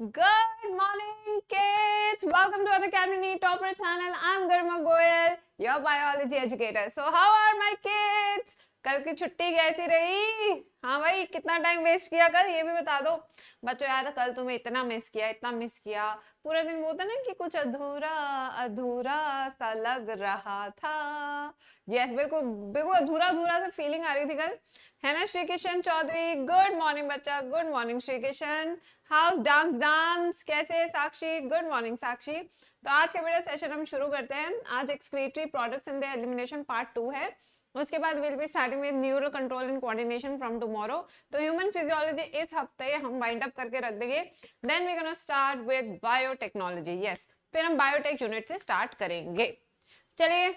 Good morning, kids! Welcome to our Academy Topper channel. I'm Garma Goyal, your biology educator. So, how are my kids? कल की छुट्टी कैसी रही हाँ भाई कितना टाइम वेस्ट किया कल ये भी बता दो बच्चों याद कल तुम्हें इतना मिस किया इतना मिस किया पूरा दिन बोलते ना कि कुछ अधूरा अधूरा सा लग रहा था यस बिल्कुल बिल्कुल अधूरा अधूरा सा फीलिंग आ रही थी कल है ना श्री किशन चौधरी गुड मॉर्निंग बच्चा good morning Shri Kishan house dance dance कैसे है साक्षी गुड मॉर्निंग साक्षी तो आज के बेटा सेशन हम शुरू करते हैं आज excretory products in the elimination part two है उसके बाद will be starting with neural control and coordination from tomorrow तो ह्यूमन फिजियोलॉजी इस हफ्ते हम वाइंड अप करके रख देंगे then we gonna start with biotechnology yes फिर हम बायोटेक यूनिट से स्टार्ट करेंगे चलिए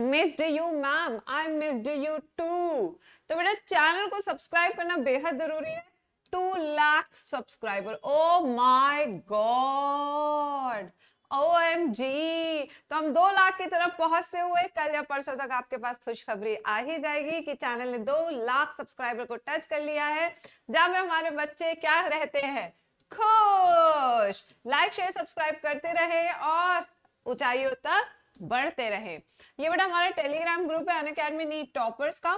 missed you ma'am I missed you too तो बेटा चैनल को सब्सक्राइब करना बेहद जरूरी है two lakh subscriber O my God O M G तो हम दो लाख की तरफ पहुंचते हुए कल या परसों तक आपके पास खुशखबरी आ ही जाएगी कि चैनल ने दो लाख सब्सक्राइबर को टच कर लिया है जहां में हमारे बच्चे क्या रहते हैं खुश लाइक शेयर सब्सक्राइब करते रहे और ऊंचाइयों तक बढ़ते रहे ये बेटा हमारा टेलीग्राम ग्रुप है अन अकेडमी नीट टॉपर्स का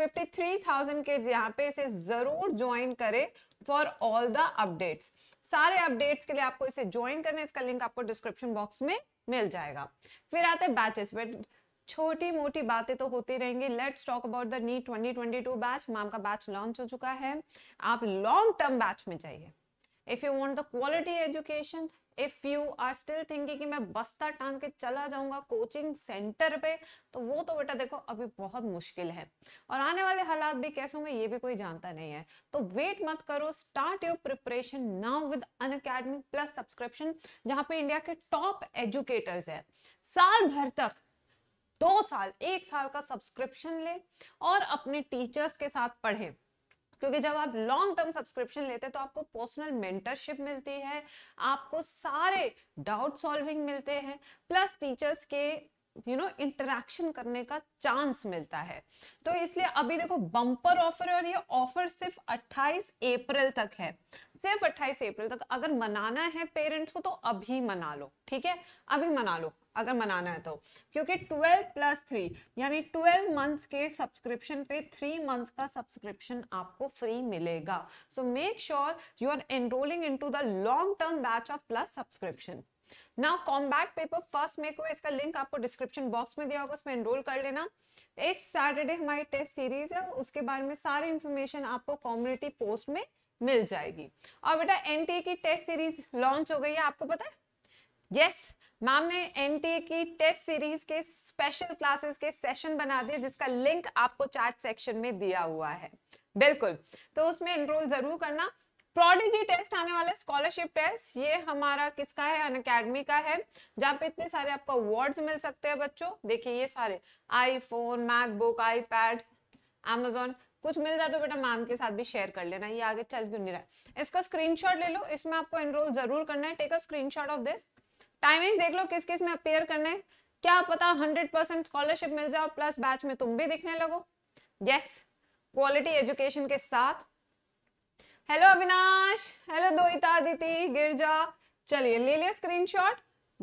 53,000 के यहाँ पे इसे जरूर ज्वाइन करें फॉर ऑल द अपडेट्स सारे अपडेट्स के लिए आपको इसे ज्वाइन करना है इसका लिंक आपको डिस्क्रिप्शन बॉक्स में मिल जाएगा फिर आते हैं बैचेस छोटी मोटी बातें तो होती रहेंगी let's talk about the NEET 2022 batch ma'am का बैच लॉन्च हो चुका है आप लॉन्ग टर्म बैच में जाइए if you want the quality education if you are still thinking कि मैं बस्ता टांग के चला जाऊंगा कोचिंग सेंटर पे तो वो तो बेटा देखो अभी बहुत मुश्किल है और आने वाले हालात भी कैसे होंगे ये भी कोई जानता नहीं है तो वेट मत करो start your preparation now with Unacademy plus subscription जहां पे इंडिया के टॉप एजुकेटर्स है साल भर तक दो साल एक साल का सब्सक्रिप्शन ले और अपने टीचर्स के साथ पढ़े क्योंकि जब आप लॉन्ग टर्म सब्सक्रिप्शन लेते हैं तो आपको पर्सनल मेंटरशिप मिलती है आपको सारे डाउट सॉल्विंग मिलते हैं प्लस टीचर्स के यू नो इंटरेक्शन करने का चांस मिलता है तो इसलिए अभी देखो बम्पर ऑफर और ये ऑफर सिर्फ 28 अप्रैल तक है सिर्फ 28 अप्रैल तक अगर मनाना है पेरेंट्स को तो अभी मना लो ठीक है अभी मना लो अगर मनाना है तो क्योंकि 12 प्लस थ्री यानी 12 मंथ्स के सब्सक्रिप्शन पे थ्री मंथ्स का सब्सक्रिप्शन आपको फ्री मिलेगा so make sure you are enrolling into the long term batch of plus subscription now combat paper first May को इसका लिंक आपको डिस्क्रिप्शन बॉक्स में दिया होगा उसमें एनरोल कर लेना इस सैटरडे हमारी टेस्ट सीरीज है उसके बारे में सारी इंफॉर्मेशन आपको कॉम्युनिटी पोस्ट में मिल जाएगी और बेटा एनटीए e की टेस्ट सीरीज लॉन्च हो गई है आपको पता है यस yes, मैम ने एनटीए की टेस्ट सीरीज के स्पेशल क्लासेस के सेशन बना दिए जिसका लिंक आपको चार्ट सेक्शन में दिया हुआ है बिल्कुल तो उसमें एनरोल जरूर करना प्रोडिजी टेस्ट आने वाला स्कॉलरशिप टेस्ट ये हमारा किसका है अन अकेडमी का है जहाँ पे इतने सारे आपको अवार्ड्स मिल सकते हैं बच्चों देखिए ये सारे आईफोन मैकबुक आईपैड अमेजोन कुछ मिल जाए तो बेटा मैम के साथ भी शेयर कर लेना ये आगे चल क्यों नहीं रहा है इसका स्क्रीनशॉट ले लो इसमें आपको एनरोल जरूर करना है take a screenshot of this timings देख लो किस किस में अपेयर करने क्या पता हंड्रेड परसेंट स्कॉलरशिप मिल जाओ प्लस बैच में तुम भी दिखने लगो यस क्वालिटी एजुकेशन के साथ हेलो अविनाश हेलो दोहिता अदिति गिरजा चलिए ले लिया स्क्रीनशॉट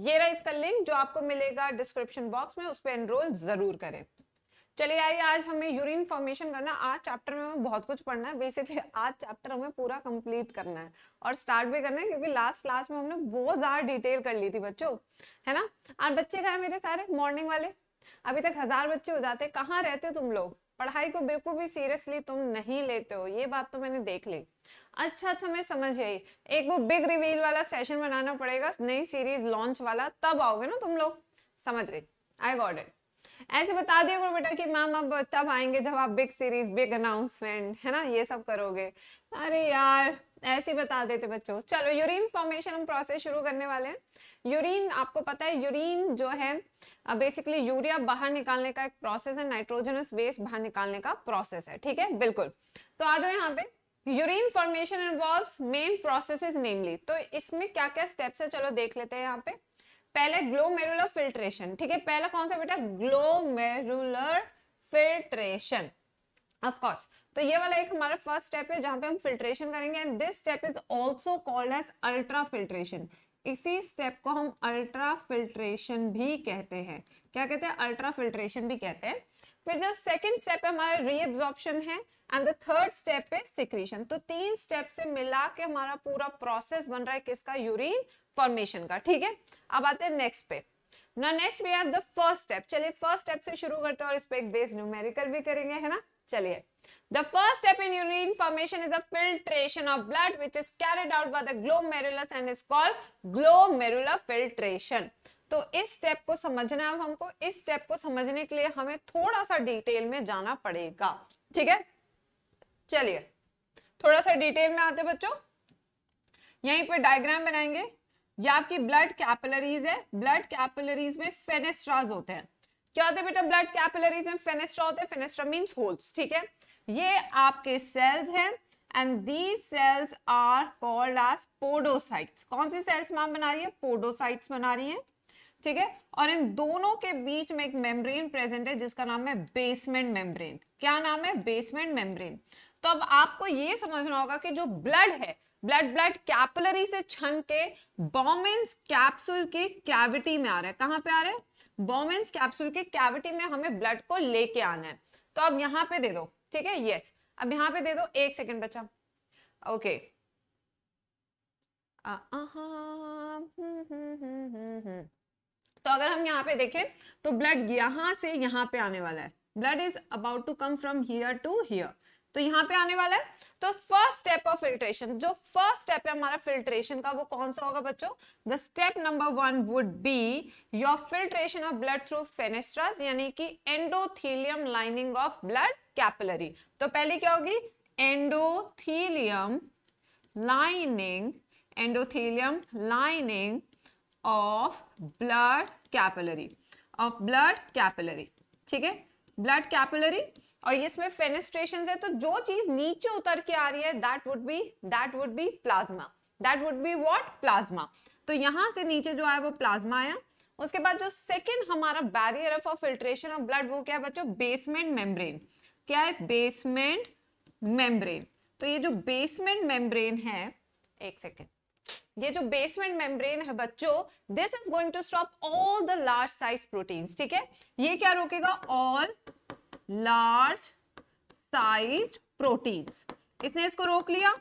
ये रहा इसका लिंक जो आपको मिलेगा डिस्क्रिप्शन बॉक्स में उस पर एनरोल जरूर करें चलिए आइए आज हमें यूरिन फॉर्मेशन करना आज चैप्टर में हमें बहुत कुछ पढ़ना है बेसिकली आज चैप्टर हमें पूरा कंप्लीट करना है और स्टार्ट भी करना है क्योंकि लास्ट क्लास में हमने बहुत ज़्यादा डिटेल कर ली थी बच्चों है ना आज बच्चे गए मेरे सारे मॉर्निंग वाले अभी तक हज़ार बच्चे हो जाते कहाँ रहते हो तुम लोग पढ़ाई को बिल्कुल भी सीरियसली तुम नहीं लेते हो ये बात तो मैंने देख ली अच्छा अच्छा मैं समझ गई एक वो बिग रिवील वाला सेशन बनाना पड़ेगा नई सीरीज लॉन्च वाला तब आओगे ना तुम लोग समझ गई आई गॉट इट ऐसे बता दिया करो बेटा कि मैम अब तब आएंगे जब आप बिग सीरीज बिग अनाउंसमेंट है ना ये सब करोगे अरे यार ऐसे बता देते बच्चों चलो यूरिन फॉर्मेशन हम प्रोसेस शुरू करने वाले हैं यूरिन आपको पता है यूरिन जो है बेसिकली यूरिया बाहर निकालने का एक प्रोसेस है नाइट्रोजनस वेस्ट बाहर निकालने का प्रोसेस है ठीक है बिल्कुल तो आ जाओ यहाँ पे urine formation involve main process namely तो इसमें क्या क्या स्टेप्स है चलो देख लेते हैं यहाँ पे पहले ग्लोमेरुलर फिल्ट्रेशन ठीक है पहला कौन सा बेटा ग्लोमेरुलर फिल्ट्रेशन ऑफ कोर्स तो ये वाला एक हमारा फर्स्ट स्टेप है जहां पे हम फिल्ट्रेशन करेंगे and this step is also called as ultra filtration इसी स्टेप को हम अल्ट्रा फिल्ट्रेशन भी कहते हैं क्या कहते हैं अल्ट्रा फिल्ट्रेशन भी कहते हैं फिर जो सेकंड स्टेप है हमारा रीअब्जॉर्प्शन है एंड द थर्ड स्टेप है सिक्रीशन तो तीन स्टेप से मिला के हमारा पूरा प्रोसेस बन रहा है किसका यूरिन फॉर्मेशन का ठीक है अब आते हैं नेक्स्ट पे ना next we are the first step चलिए फर्स्ट स्टेप से शुरू करते हैं और इस पे एक बेस न्यूमेरिकल भी करेंगे है ना चलिए the first step in urine formation is the filtration of blood which is carried out by the glomerulus and is called glomerular filtration तो इस स्टेप को समझना है हमको इस स्टेप को समझने के लिए हमें थोड़ा सा डिटेल में जाना पड़ेगा ठीक है चलिए थोड़ा सा डिटेल में आते बच्चों यहीं पे डायग्राम बनाएंगे ये आपकी ब्लड कैपिलरीज है ब्लड कैपिलरीज में फेनेस्ट्राज होते हैं क्या होते हैं बेटा ब्लड कैपिलरीज में फेनेस्ट्रा होते हैं फेनेस्ट्रा मीन्स होल्स ठीक है ये आपके सेल्स हैं and these cells are called as podocytes कौन सी सेल्स मैम बना रही है पोडोसाइट्स बना रही है ठीक है और इन दोनों के बीच में एक मेम्ब्रेन प्रेजेंट है जिसका नाम है बेसमेंट मेम्ब्रेन क्या नाम है बेसमेंट मेम्ब्रेन तो अब आपको ये समझना होगा कि जो ब्लड है ब्लड ब्लड कैपिलरी से छन के बॉमेंस कैप्सूल के कैविटी में आ रहा है कहां पे आ रहा है बॉमेंस कैप्सूल के कैविटी में हमें ब्लड को लेके आना है तो अब यहाँ पे दे दो ठीक है यस अब यहाँ पे दे दो एक सेकेंड बच्चा ओके तो अगर हम यहाँ पे देखें तो ब्लड यहां से यहाँ पे आने वाला है blood is about to come from here to here तो यहाँ पे आने वाला है तो फर्स्ट स्टेप ऑफ फिल्ट्रेशन जो फर्स्ट स्टेप है हमारा फिल्ट्रेशन का वो कौन सा होगा बच्चों the step number one would be your filtration of blood through fenestras यानी कि endothelium lining of blood capillary तो पहले क्या होगी endothelium lining endothelium lining of blood capillary of blood capillary ठीक है ब्लड कैपिलरी और इसमें फेनेस्ट्रेशन है तो जो चीज नीचे उतर के आ रही है that would be that would be plasma that would be what plasma तो यहां से नीचे जो आया वो प्लाज्मा आया उसके बाद जो सेकेंड हमारा barrier of filtration of blood वो क्या है बच्चों बेसमेंट मेम्ब्रेन क्या है बेसमेंट मेम्ब्रेन तो ये जो बेसमेंट मेम्ब्रेन है एक सेकेंड ये जो बेसमेंट मेम्ब्रेन है बच्चों this is going to stop all the large size protein ठीक है ये क्या रोकेगा ऑल लार्ज साइज प्रोटीन्स इसने इसको रोक लिया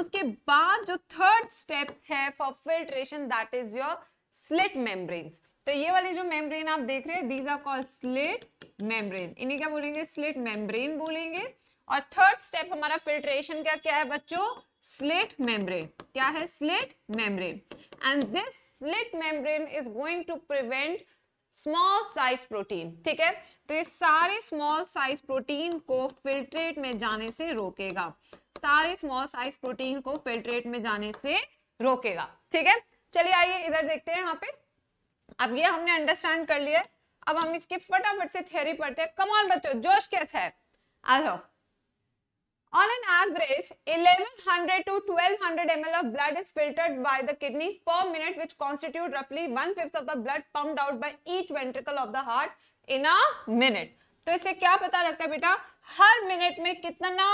उसके बाद जो थर्ड स्टेप है for filtration that is your slit membranes तो ये वाली जो मेम्ब्रेन आप देख रहे हैं these are called slit membrane इन्हें क्या बोलेंगे स्लिट मेम्ब्रेन बोलेंगे और थर्ड स्टेप हमारा फिल्ट्रेशन का क्या है बच्चों स्लिट मेम्ब्रेन क्या है slit membrane and this slit membrane is going to prevent small size protein ठीक है तो ये सारे स्मॉल साइज प्रोटीन को फिल्ट्रेट में जाने से रोकेगा सारे स्मॉल साइज प्रोटीन को फिल्ट्रेट में जाने से रोकेगा ठीक है चलिए आइए इधर देखते हैं यहाँ पे अब ये हमने अंडरस्टैंड कर लिया अब हम इसकी फटाफट से थ्योरी पढ़ते हैं कमाल बच्चों जोश कैसा है आ जाओ On an average, 1100 to 1200 ml of blood is filtered by the kidneys per minute, which constitute roughly one fifth of the blood pumped out by each ventricle of the heart in a minute. तो इससे क्या पता लगता है बेटा हर minute में कितना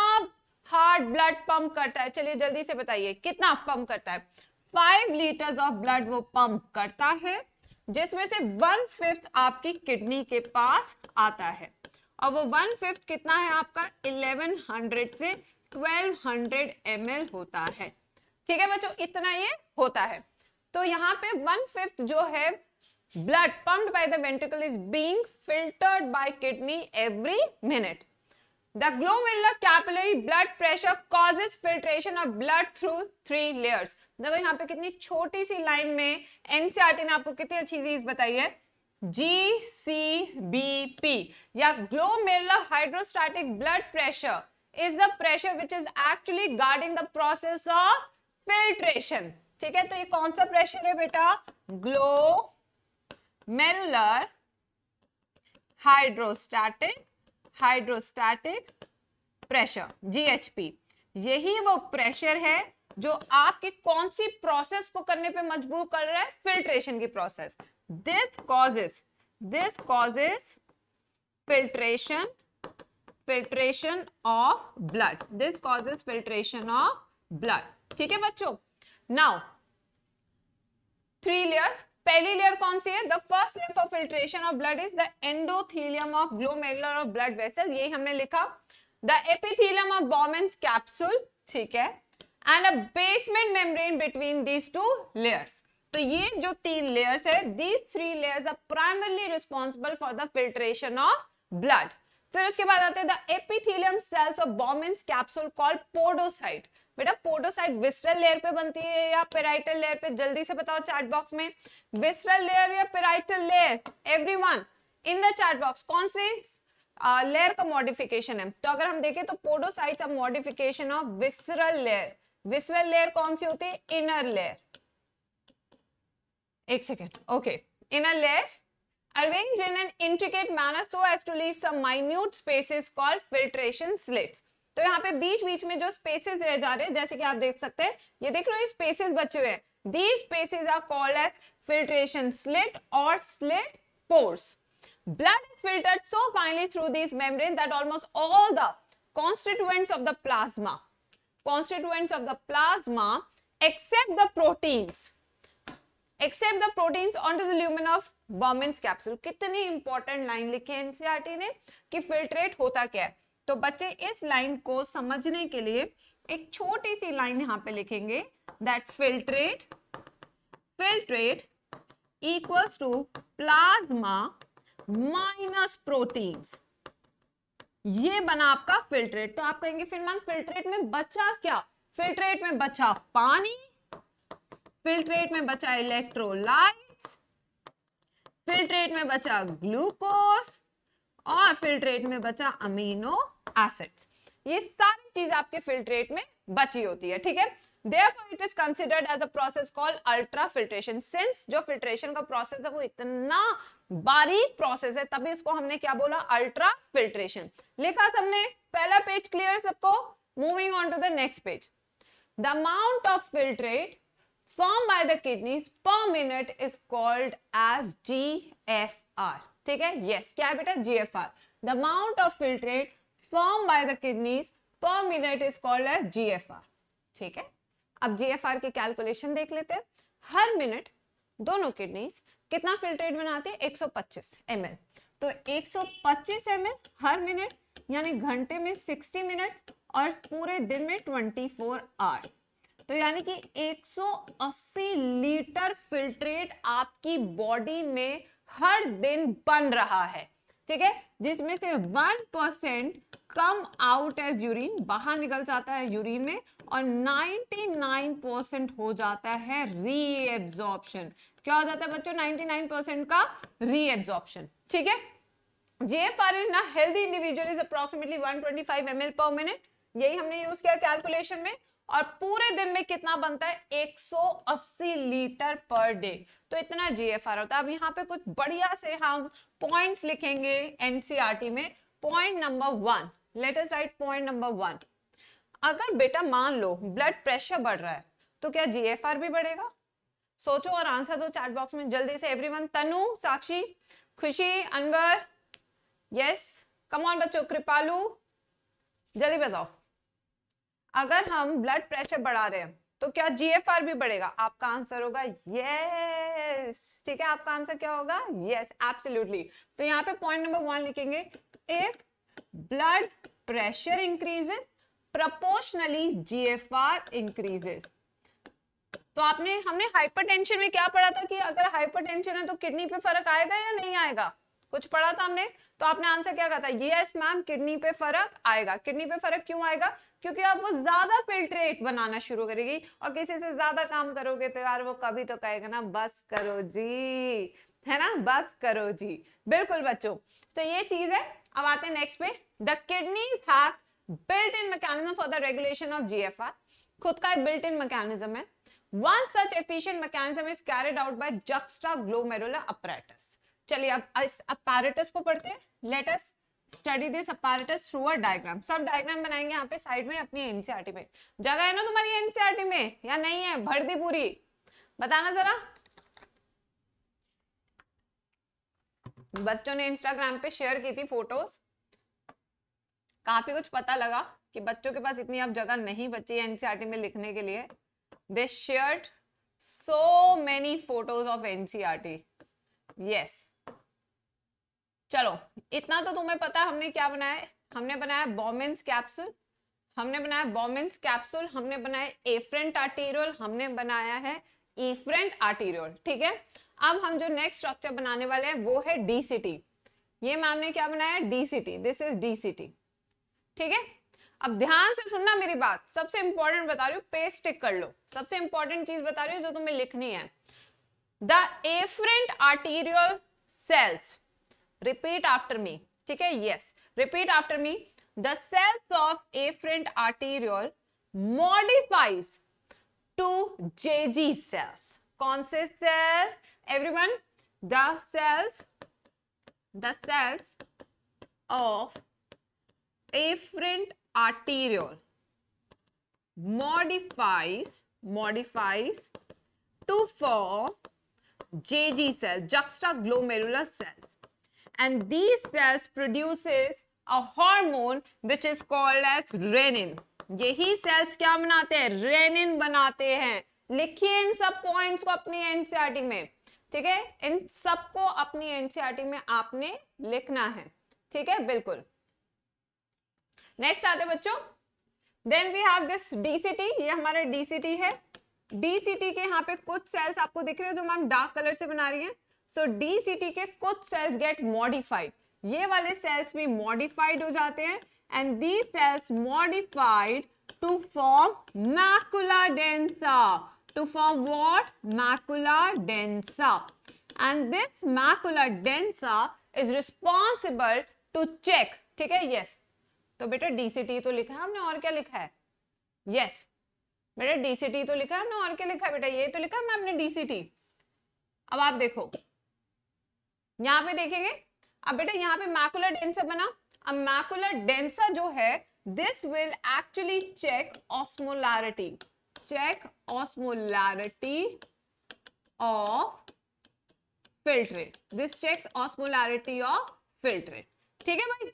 heart blood pump करता है चलिए जल्दी से बताइए कितना पंप करता है फाइव लीटर्स ऑफ ब्लड वो पंप करता है जिसमें से वन फिफ्थ आपकी किडनी के पास आता है और वो वन फिफ्थ कितना है आपका 1100 से 1200 ml होता है ठीक है बच्चों इतना ये होता है तो यहाँ पे वन फिफ्थ जो है blood pumped by the ventricle is being filtered by kidney every minute the glomerular capillary blood pressure causes filtration of blood through three layers देखो यहाँ पे कितनी छोटी सी लाइन में एनसीआरटी e ने आपको कितनी अच्छी चीज बताई है जी सी बी पी या glomerular hydrostatic blood pressure is the pressure which is actually guarding the process of filtration ठीक है तो ये कौन सा प्रेशर है बेटा glomerular hydrostatic hydrostatic pressure GHP यही वो प्रेशर है जो आपके कौन सी प्रोसेस को करने पे मजबूर कर रहा है फिल्ट्रेशन की process this causes this causes filtration filtration of blood this causes filtration of blood ठीक है बच्चों now थ्री layers पहली लेयर कौन सी है the first layer for filtration of blood is the endothelium of glomerular of blood vessel ये हमने लिखा the epithelium of Bowman's capsule ठीक है and a basement membrane between these two layers तो ये जो तीन लेयर्स है these three layers are primarily responsible for the filtration of blood फिर उसके बाद आते हैं the epithelium cells of Bowman's capsule called podocyte बेटा पोडोसाइट विस्ट्रल लेयर पे बनती है या पेराइटल लेयर पे जल्दी से बताओ चार्ट बॉक्स में विस्ट्रल लेयर या parietal layer everyone in the chart box कौन से लेयर uh, का मॉडिफिकेशन है तो अगर हम देखें तो podocytes are modification of visceral layer visceral layer कौन सी होती है इनर लेयर एक second okay in a layer arrange in an intricate manner so as to leave some minute spaces called filtration slits. तो यहाँ पे बीच बीच में जो स्पेसेस रह जा रहे हैं जैसे कि आप देख सकते हैं ये देख रहे हो स्पेसेस बचे हुए हैं these spaces are called as filtration slit और slit pores blood is filtered so finally through this membrane that almost all the constituents of the plasma constituents of the plasma except the proteins except the protein on to the lumen of Bowman's capsule कितनी important line लिखी है NCERT e ने कि filtrate होता क्या है तो बच्चे इस लाइन को समझने के लिए एक छोटी सी लाइन यहां पे लिखेंगे that filtrate filtrate equals to plasma minus proteins ये बना आपका फिल्ट्रेट तो आप कहेंगे फिर मैम फिल्ट्रेट में बचा क्या फिल्ट्रेट में बचा पानी फिल्ट्रेट में बचा इलेक्ट्रोलाइट फिल्ट्रेट में बचा ग्लूकोस और फिल्ट्रेट में बचा अमीनो एसिड्स ये सारी चीज आपके फिल्ट्रेट में बची होती है ठीक है therefore it is considered as a process called ultrafiltration since जो filtration का process है वो इतना बारीक process है तभी इसको हमने क्या बोला ultra filtration लिखा सबने पहला page clear सबको moving on to the next page the amount of filtrate form by the kidneys per minute is called as D F R ठीक है यस क्या बेटा G F R the amount of filtrate form by the kidneys per minute is called as G F R ठीक है अब G F R की calculation देख लेते हैं हर मिनट दोनों किडनी कितना फिल्ट्रेट बनाते हैं एक सौ पच्चीस एम एल तो एक सौ पच्चीस एम एल हर मिनट यानी घंटे में सिक्सटी मिनट और पूरे दिन में ट्वेंटी फोर आवर्स तो यानी कि 180 लीटर फिल्ट्रेट आपकी बॉडी में हर दिन बन रहा है ठीक है जिसमें से one percent come out as urine बाहर निकल जाता है यूरिन में और 99 परसेंट हो जाता है रीएब्जॉर्प्शन क्या हो जाता है बच्चों 99 परसेंट का रीएब्जॉर्प्शन ठीक है healthy individual is approximately individual is approximately 125 ml per minute यही हमने यूज किया कैलकुलेशन में और पूरे दिन में कितना बनता है 180 लीटर पर डे तो इतना जीएफआर होता है अब यहाँ पे कुछ बढ़िया से हम पॉइंट्स लिखेंगे एनसीईआरटी e में point number one latest right point number one अगर बेटा मान लो ब्लड प्रेशर बढ़ रहा है तो क्या जीएफआर भी बढ़ेगा सोचो और आंसर दो चार्ट बॉक्स में जल्दी से एवरी तनु साक्षी खुशी अनवर यस कमॉन बच्चो कृपालू जल्दी बताओ अगर हम ब्लड प्रेशर बढ़ा रहे हैं तो क्या जीएफआर भी बढ़ेगा आपका आंसर होगा यस ठीक है आपका आंसर क्या होगा यस एब्सोल्युटली तो यहाँ पे पॉइंट नंबर वन लिखेंगे if blood pressure increases proportionally GFR increases तो आपने हमने हाइपरटेंशन में क्या पढ़ा था कि अगर हाइपरटेंशन है तो किडनी पे फर्क आएगा या नहीं आएगा कुछ पढ़ा था हमने तो आपने आंसर क्या कहा था यस मैम किडनी पे फर्क आएगा किडनी पे फर्क क्यों आएगा क्योंकि आप वो ज्यादा फिल्ट्रेट बनाना शुरू करेगी और किसी से ज्यादा काम करोगे तो यार वो कभी तो कहेगा ना बस करो जी है ना बस करो जी बिल्कुल बच्चों तो ये चीज है अब आते हैं नेक्स्ट पे the kidney have built in mechanism for the regulation of G खुद का बिल्ट इन मैकेनिज्म है one such efficient mechanism is carried out by juxta glomerular चलिए अब इस अपैरेटस को पढ़ते हैं let us study this apparatus through a diagram सब डायग्राम बनाएंगे यहाँ पे साइड में अपनी एनसीआरटी e में जगह है ना तुम्हारी एनसीआरटी e में या नहीं है भर दी पूरी बताना जरा बच्चों ने इंस्टाग्राम पे शेयर की थी फोटोज काफी कुछ पता लगा कि बच्चों के पास इतनी अब जगह नहीं बची एनसीआरटी e में लिखने के लिए they share so many photos of NCERT yes चलो इतना तो तुम्हें पता हमने क्या बनाया हमने बनाया बॉमेंस कैप्सूल हमने बनाया बॉमेंस कैप्सूल हमने बनाया एफ्रेंट आर्टीरियल हमने बनाया है ईफ्रेंट आर्टीरियल ठीक है अब हम जो नेक्स्ट स्ट्रक्चर बनाने वाले हैं वो है डीसीटी ये मैम ने क्या बनाया डीसीटी दिस इज डीसीटी ठीक है अब ध्यान से सुनना मेरी बात सबसे इंपॉर्टेंट बता रही हूँ पेस्टिक कर लो सबसे इंपॉर्टेंट चीज बता रही हूँ जो तुम्हें लिखनी है the afferent arteriole cells repeat after me ठीक yes repeat after me the cells of afferent arteriole modifies to jg cells कौन से cells everyone the cells the cells of afferent arteriole modifies modifies to form JG cells, juxtaglomerular cells. and these cells produces a hormone which is called as renin. यही cells क्या बनाते हैं rennin बनाते हैं लिखिए इन सब पॉइंट्स को अपनी एनसीआरटी में ठीक है इन सबको अपनी एनसीआरटी में आपने लिखना है ठीक है बिल्कुल नेक्स्ट आते बच्चों then we have this DCT ये हमारा डीसीटी है डीसीटी के यहाँ पे कुछ सेल्स आपको दिख रहे हैं जो मैम डार्क कलर से बना रही है सो डीसीटी के कुछ सेल्स गेट मॉडिफाइड ये वाले सेल्स भी मॉडिफाइड हो जाते हैं and the cells modified to form macula densa to form what? Macula densa and this macula densa is responsible to check ठीक है yes. तो बेटा DCT तो लिखा है हमने और क्या लिखा है Yes. बेटा DCT तो लिखा है हमने और क्या लिखा है बेटा ये तो लिखा है हमने DCT. अब आप देखो यहाँ पे देखेंगे अब बेटा यहाँ पे मैकुलर डेंसर बना अब मैकुलर डेंसर जो है this will actually check osmolarity check osmolarity of filtrate this check osmolarity of filtrate ठीक है भाई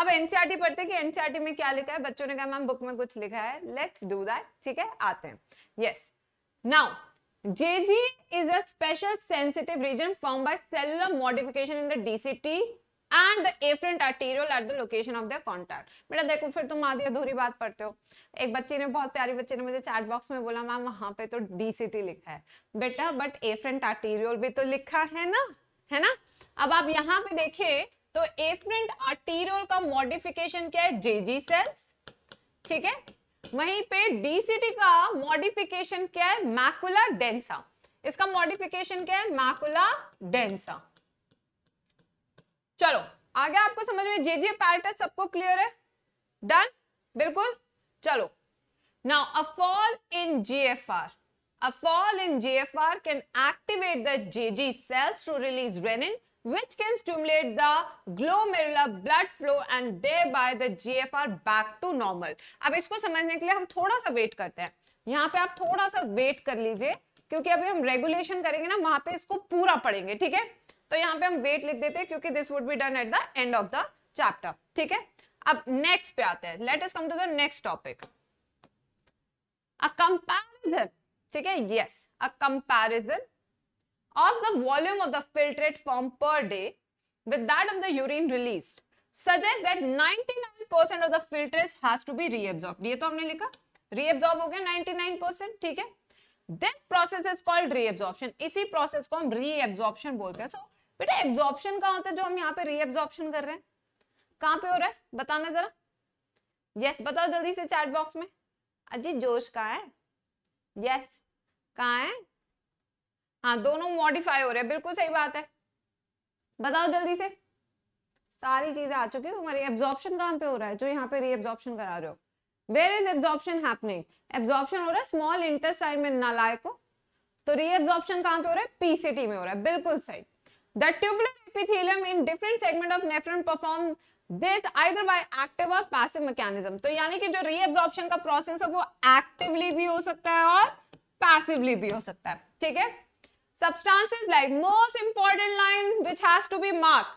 अब एनसीआरटी e पढ़ते हैं कि एनसीआरटी e में क्या लिखा है बच्चों ने कहा मैम बुक में कुछ लिखा है लेट्स डू दैट ठीक है आते हैं yes now JG is a special sensitive region formed by cellular modification in the DCT and the afferent arteriole at the location of the contact बेटा देखो फिर तुम आधी अधूरी बात पढ़ते हो एक बच्चे ने बहुत प्यारी बच्चे ने मुझे चैट बॉक्स में बोला मैम वहां पे तो डीसीटी लिखा है बेटा बट एफरेंट आर्टेरियल भी तो लिखा है ना है ना अब आप यहाँ पे देखिए तो एफरेंट आर्टेरियल का मॉडिफिकेशन क्या है जेजी सेल्स ठीक है वहीं पे डीसीटी का मॉडिफिकेशन क्या है मैकुला डेंसा इसका मॉडिफिकेशन क्या है मैकुला डेंसा चलो आगे आपको समझ में जेजे पैरट सबको क्लियर है डन बिल्कुल चलो now a fall in gfr a fall in gfr can activate the jg cells to release renin which can stimulate the glomerular blood flow and thereby the GFR back to normal. अब इसको समझने के लिए हम थोड़ा सा wait करते हैं यहाँ पे आप थोड़ा सा वेट कर लीजिए क्योंकि अभी हम रेगुलेशन करेंगे ना वहां पे इसको पूरा पढ़ेंगे ठीक है तो यहाँ पे हम वेट लिख देते हैं क्योंकि this would be done at the end of the chapter ठीक है अब नेक्स्ट पे आते हैं let us come to the next topic a comparison ठीक है yes a comparison of the volume of the filtrate form per day with that of the urine released suggests that 99% of the filtrates has to be reabsorbed. ये तो हमने लिखा reabsorb हो गया 99% ठीक है this process is called reabsorption इसी process को हम रीएब्जॉर्प्शन बोलते हैं सो so, बेटा एब्जॉर्प्शन कहाँ होता है जो हम यहाँ पे रीएब्जॉर्प्शन कर रहे हैं कहाँ पे हो रहा है बताना जरा यस yes, बताओ जल्दी से चैट बॉक्स में अजी जोश कहाँ है यस yes, कहाँ है हाँ दोनों मॉडिफाई हो रहे हैं बिल्कुल सही बात है बताओ जल्दी से सारी चीजें आ चुकी है तुम्हारी एब्जॉर्प्शन कहाँ पे हो रहा है जो यहाँ पे रीएब्जॉर्प्शन करा रहे हो where is absorption happening absorption हो रहा है स्मॉल इंटेस्टाइन में नालायक को तो रीएब्जॉर्प्शन कहाँ पे हो रहा है पीसीटी में हो रहा है बिल्कुल सही the tubular epithelium in different segment of nephron perform this either by active और पैसिव मैकेनिज्म तो यानी कि जो रीएब्जॉर्प्शन का प्रोसेस है वो एक्टिवली भी हो सकता है और पैसिवली भी हो सकता है ठीक है substances like most important line which has to be marked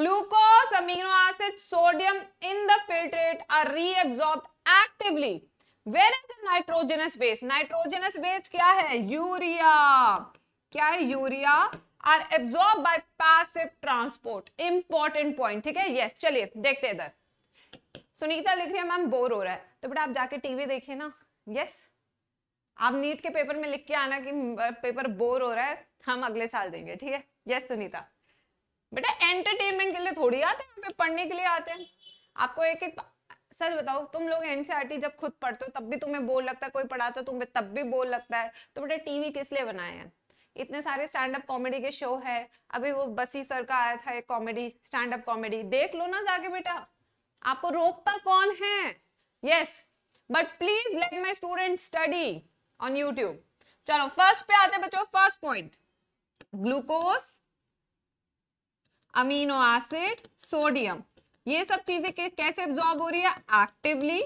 glucose amino acid sodium in the filtrate are reabsorbed actively where is the nitrogenous waste nitrogenous waste kya hai urea kya hai urea are absorbed by passive transport important point theek hai yes chaliye dekhte hain idhar sunita likh rahi hai mam bore ho raha hai to beta aap जाके TV देखिए ना yes yes? आप NEET के paper में लिख के आना कि पेपर बोर हो रहा है हम अगले साल देंगे ठीक है यस सुनीता बेटा एंटरटेनमेंट के लिए थोड़ी आते हैं पढ़ने के लिए आते हैं आपको एक एक सच बताओ तुम लोग एनसीआरटी e जब खुद पढ़ते हो तब भी तुम्हें बोर लगता है कोई पढ़ाता तो तुम्हें तब भी बोर लगता है तो बेटा टीवी किस लिए बनाए हैं इतने सारे स्टैंड अप कॉमेडी के शो है अभी वो बसी सर का आया था एक कॉमेडी स्टैंड अप कॉमेडी देख लो ना जाके बेटा आपको रोकता कौन है yes but please let my student study on YouTube चलो फर्स्ट पे आते हैं बच्चों first point glucose amino acid sodium ये सब चीजें कैसे एब्जॉर्ब हो रही है एक्टिवली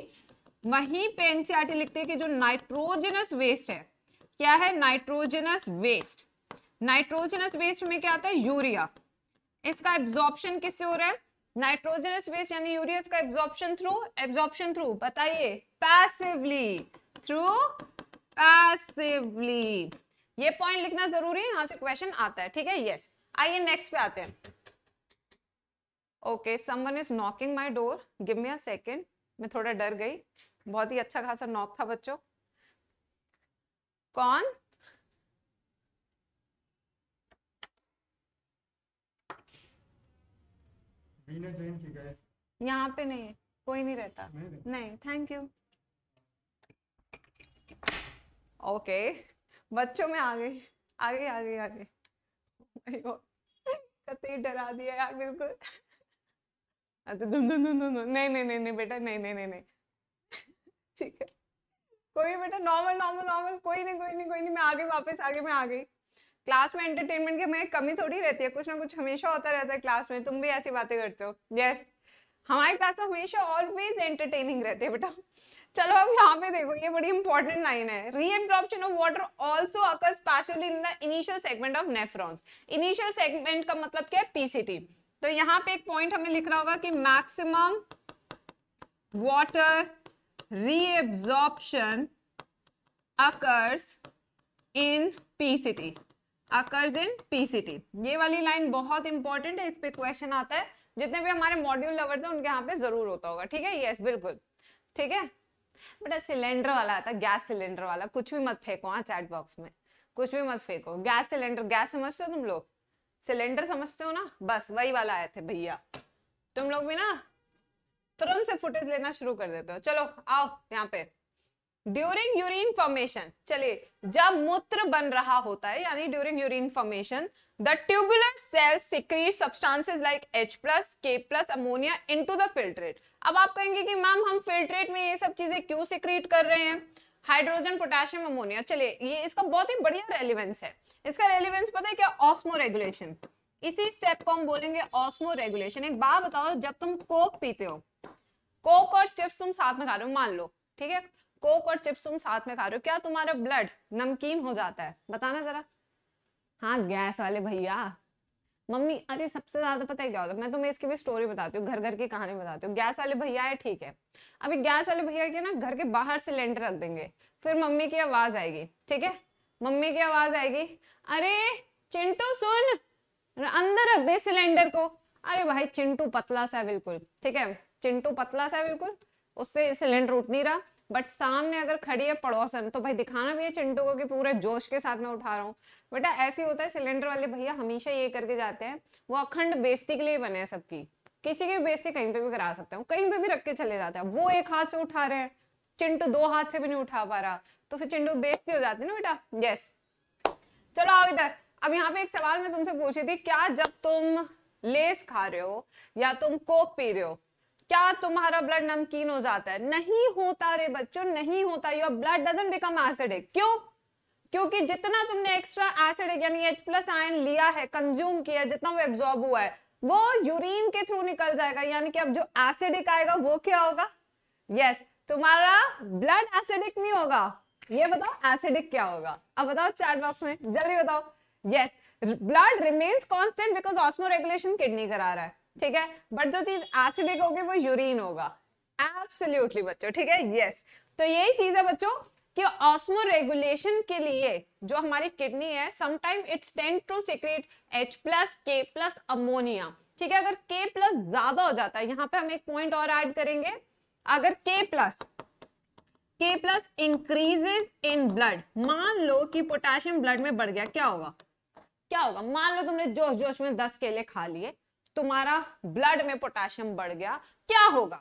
वहीं पे एनसीआरटी लिखते हैं कि जो नाइट्रोजनस वेस्ट है क्या है नाइट्रोजनस वेस्ट नाइट्रोजनस वेस्ट में क्या आता है यूरिया इसका एब्जॉर्प्शन किससे हो रहा है नाइट्रोजनस वेस्ट यानी यूरिया का एब्जॉर्प्शन थ्रू एब्जॉर्प्शन थ्रू बताइए पैसिवली थ्रू पैसिवली ये पॉइंट लिखना जरूरी है यहां से क्वेश्चन आता है ठीक है यस आइए नेक्स्ट पे आते हैं okay someone is knocking my door give me a second मैं थोड़ा डर गई बहुत ही अच्छा खासा नॉक था बच्चों कौन यहाँ पे नहीं है कोई नहीं रहता नहीं थैंक यू ओके बच्चों में आ गई आ गई आ गई आ गई कतई डरा दिया यार बिल्कुल तो धुन धुन धुन धुन नहीं नहीं नहीं नहीं बेटा नहीं नहीं नहीं ठीक है कोई बेटा नॉर्मल नॉर्मल नॉर्मल कोई नहीं कोई नहीं कोई नहीं मैं आगे वापस आगे मैं आ गई क्लास में एंटरटेनमेंट की हमें कमी थोड़ी रहती है कुछ ना कुछ हमेशा होता रहता है क्लास में तुम भी ऐसी बातें करते हो यस yes. हमारी क्लास में हमेशा ऑलवेज एंटरटेनिंग रहती है बेटा चलो अब यहाँ पे देखो ये बड़ी इंपॉर्टेंट लाइन है reabsorption of water also occurs passively in the initial segment of nephrons initial segment का मतलब क्या है पीसीटी तो यहाँ पे एक पॉइंट हमें लिखना होगा कि maximum water reabsorption occurs in PCT occurs in PCT ये वाली लाइन बहुत इंपॉर्टेंट है इस पे क्वेश्चन आता है जितने भी हमारे मॉड्यूल लवर्स हैं उनके यहाँ पे जरूर होता होगा ठीक है यस बिल्कुल ठीक है बेटा सिलेंडर वाला आता गैस सिलेंडर वाला कुछ भी मत फेंको हाँ चैट बॉक्स में कुछ भी मत फेंको गैस सिलेंडर गैस समझते हो तुम लोग सिलेंडर समझते हो ना बस वही वाला आए थे भैया तुम लोग भी ना तुरंत से फुटेज लेना शुरू कर देते हो चलो आओ यहाँ पे ड्यूरिंग यूरिन फॉर्मेशन चलिए जब मूत्र बन रहा होता है यानी during urine formation the tubular cell secrete substances like H plus K plus ammonia into the filtrate. अब आप कहेंगे कि मैम हम फिल्ट्रेट में ये सब चीजें क्यों सिक्रीट कर रहे हैं हाइड्रोजन पोटेशियम अमोनिया चलिए ये इसका बहुत ही बढ़िया रेलिवेंस है इसका रेलिवेंस पता है क्या ऑस्मो रेगुलेशन इसी स्टेप को हम बोलेंगे ऑस्मो रेगुलेशन एक बात बताओ जब तुम कोक पीते हो कोक और चिप्स तुम साथ में खा रहे हो मान लो ठीक है कोक और चिप्स तुम साथ में खा रहे हो क्या तुम्हारा ब्लड नमकीन हो जाता है बताना जरा हाँ गैस वाले भैया मम्मी अरे सबसे ज्यादा पता है क्या होता है मैं तुम्हें इसकी भी स्टोरी बताती हूँ घर घर की कहानी बताती हूँ गैस वाले भैया है ठीक है अभी गैस वाले भैया के ना घर के बाहर सिलेंडर रख देंगे फिर मम्मी की आवाज आएगी ठीक है मम्मी की आवाज आएगी अरे चिंटू सुन अंदर रख दे सिलेंडर को अरे भाई चिंटू पतला सा बिल्कुल ठीक है चिंटू पतला सा बिल्कुल उससे सिलेंडर उठ नहीं रहा बट सामने अगर खड़ी है पड़ोसन तो भाई दिखाना भी है चिंटू को कि पूरे जोश के साथ मैं उठा रहा हूँ बेटा ऐसे होता है सिलेंडर वाले भैया हमेशा ये करके जाते हैं वो अखंड बेस्ती के लिए बने हैं सबकी किसी की बेस्ती कहीं पे भी करा सकते हैं कहीं पे भी रख के चले जाते हैं वो एक हाथ से उठा रहे हैं चिंटू दो हाथ से भी नहीं उठा पा रहा तो फिर चिंटू बेस्ती हो जाती है ना बेटा यस चलो आओ इधर अब यहाँ पे एक सवाल मैं तुमसे पूछी थी क्या जब तुम लेस खा रहे हो या तुम कोक पी रहे हो क्या तुम्हारा ब्लड नमकीन हो जाता है नहीं होता रे बच्चों नहीं होता your blood doesn't become acidic क्यों क्योंकि जितना तुमने एक्स्ट्रा एसिड यानी एच प्लस आयन लिया है कंज्यूम किया जितना वो एब्जॉर्ब हुआ है वो यूरिन के थ्रू निकल जाएगा यानी कि अब जो एसिडिक आएगा वो क्या होगा यस yes, तुम्हारा ब्लड एसिडिक नहीं होगा ये बताओ एसिडिक क्या होगा अब बताओ चैट बॉक्स में जल्दी बताओ yes blood remains constant because osmoregulation kidney करा रहा है ठीक है बट जो चीज एसिडिक होगी वो यूरिन होगा एब्सोल्युटली बच्चों ठीक है यस तो यही चीज है बच्चों कि ऑस्मो रेगुलेशन के लिए जो हमारी किडनी है sometime it's tend to secrete H plus K plus ammonia ठीक है अगर के प्लस ज्यादा हो जाता है यहां पे हम एक पॉइंट और ऐड करेंगे अगर के plus K plus increases in blood मान लो कि पोटेशियम ब्लड में बढ़ गया क्या होगा क्या होगा मान लो तुमने जोश जोश में दस केले खा लिए तुम्हारा ब्लड में पोटेशियम बढ़ गया क्या होगा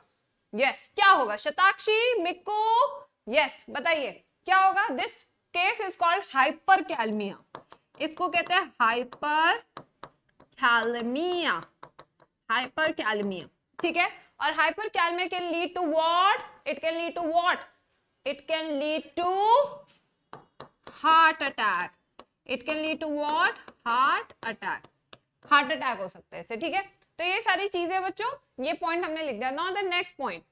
यस yes, क्या होगा शताक्षी मिको यस yes, बताइए क्या होगा this case is called hyperkalemia इसको कहते हैं हाइपर कैलमिया हाइपर कैलमिया ठीक है और hyperkalemia can lead to what it can lead to what it can lead to heart attack it can lead to what heart attack heart attack हो सकता है इसे ठीक है तो ये सारी चीजें बच्चों ये पॉइंट हमने लिख दिया not the next point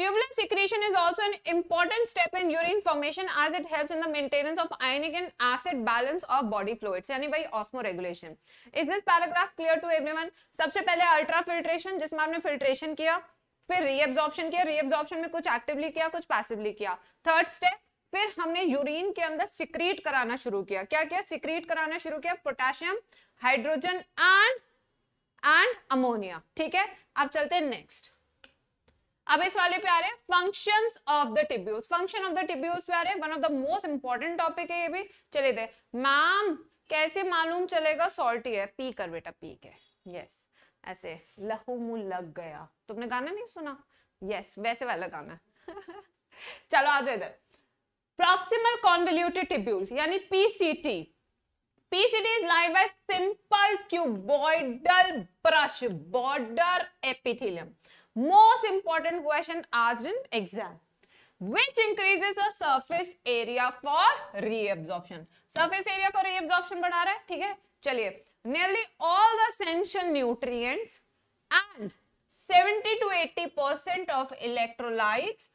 tubular secretion is also an important step in urine formation as it help in the of ionic and acid balance of body fluids यानी भाई osmoregulation is this paragraph clear to every सबसे पहले ultra filtration जिसमें आपने filtration किया फिर reabsorption किया reabsorption में कुछ एक्टिवली किया कुछ पैसिवली किया थर्ड स्टेप फिर हमने यूरिन के अंदर सिक्रीट कराना शुरू किया क्या क्या सिक्रीट कराना शुरू किया potassium hydrogen and and ammonia ठीक है अब चलते हैं नेक्स्ट अब इस वाले पे आ रहे हैं of the tubules function of the tubules पे आ रहे हैं one of the most important topic है ये भी चले दे मैम कैसे मालूम चलेगा सॉल्टी है पी कर बेटा पी के यस ऐसे लहू मुंह लग गया तुमने गाना नहीं सुना यस वैसे वाला गाना चलो आ जाओ इधर प्रॉक्सिमल कॉन्वोल्यूटेड टिब्यूल यानी PCT PCT is line by simple cuboidal brush border epithelium most important question आज in exam which increases the surface area for reabsorption surface area for reabsorption बढ़ा रहा है ठीक है चलिए nearly all the essential nutrients and 70 to 80 percent of electrolytes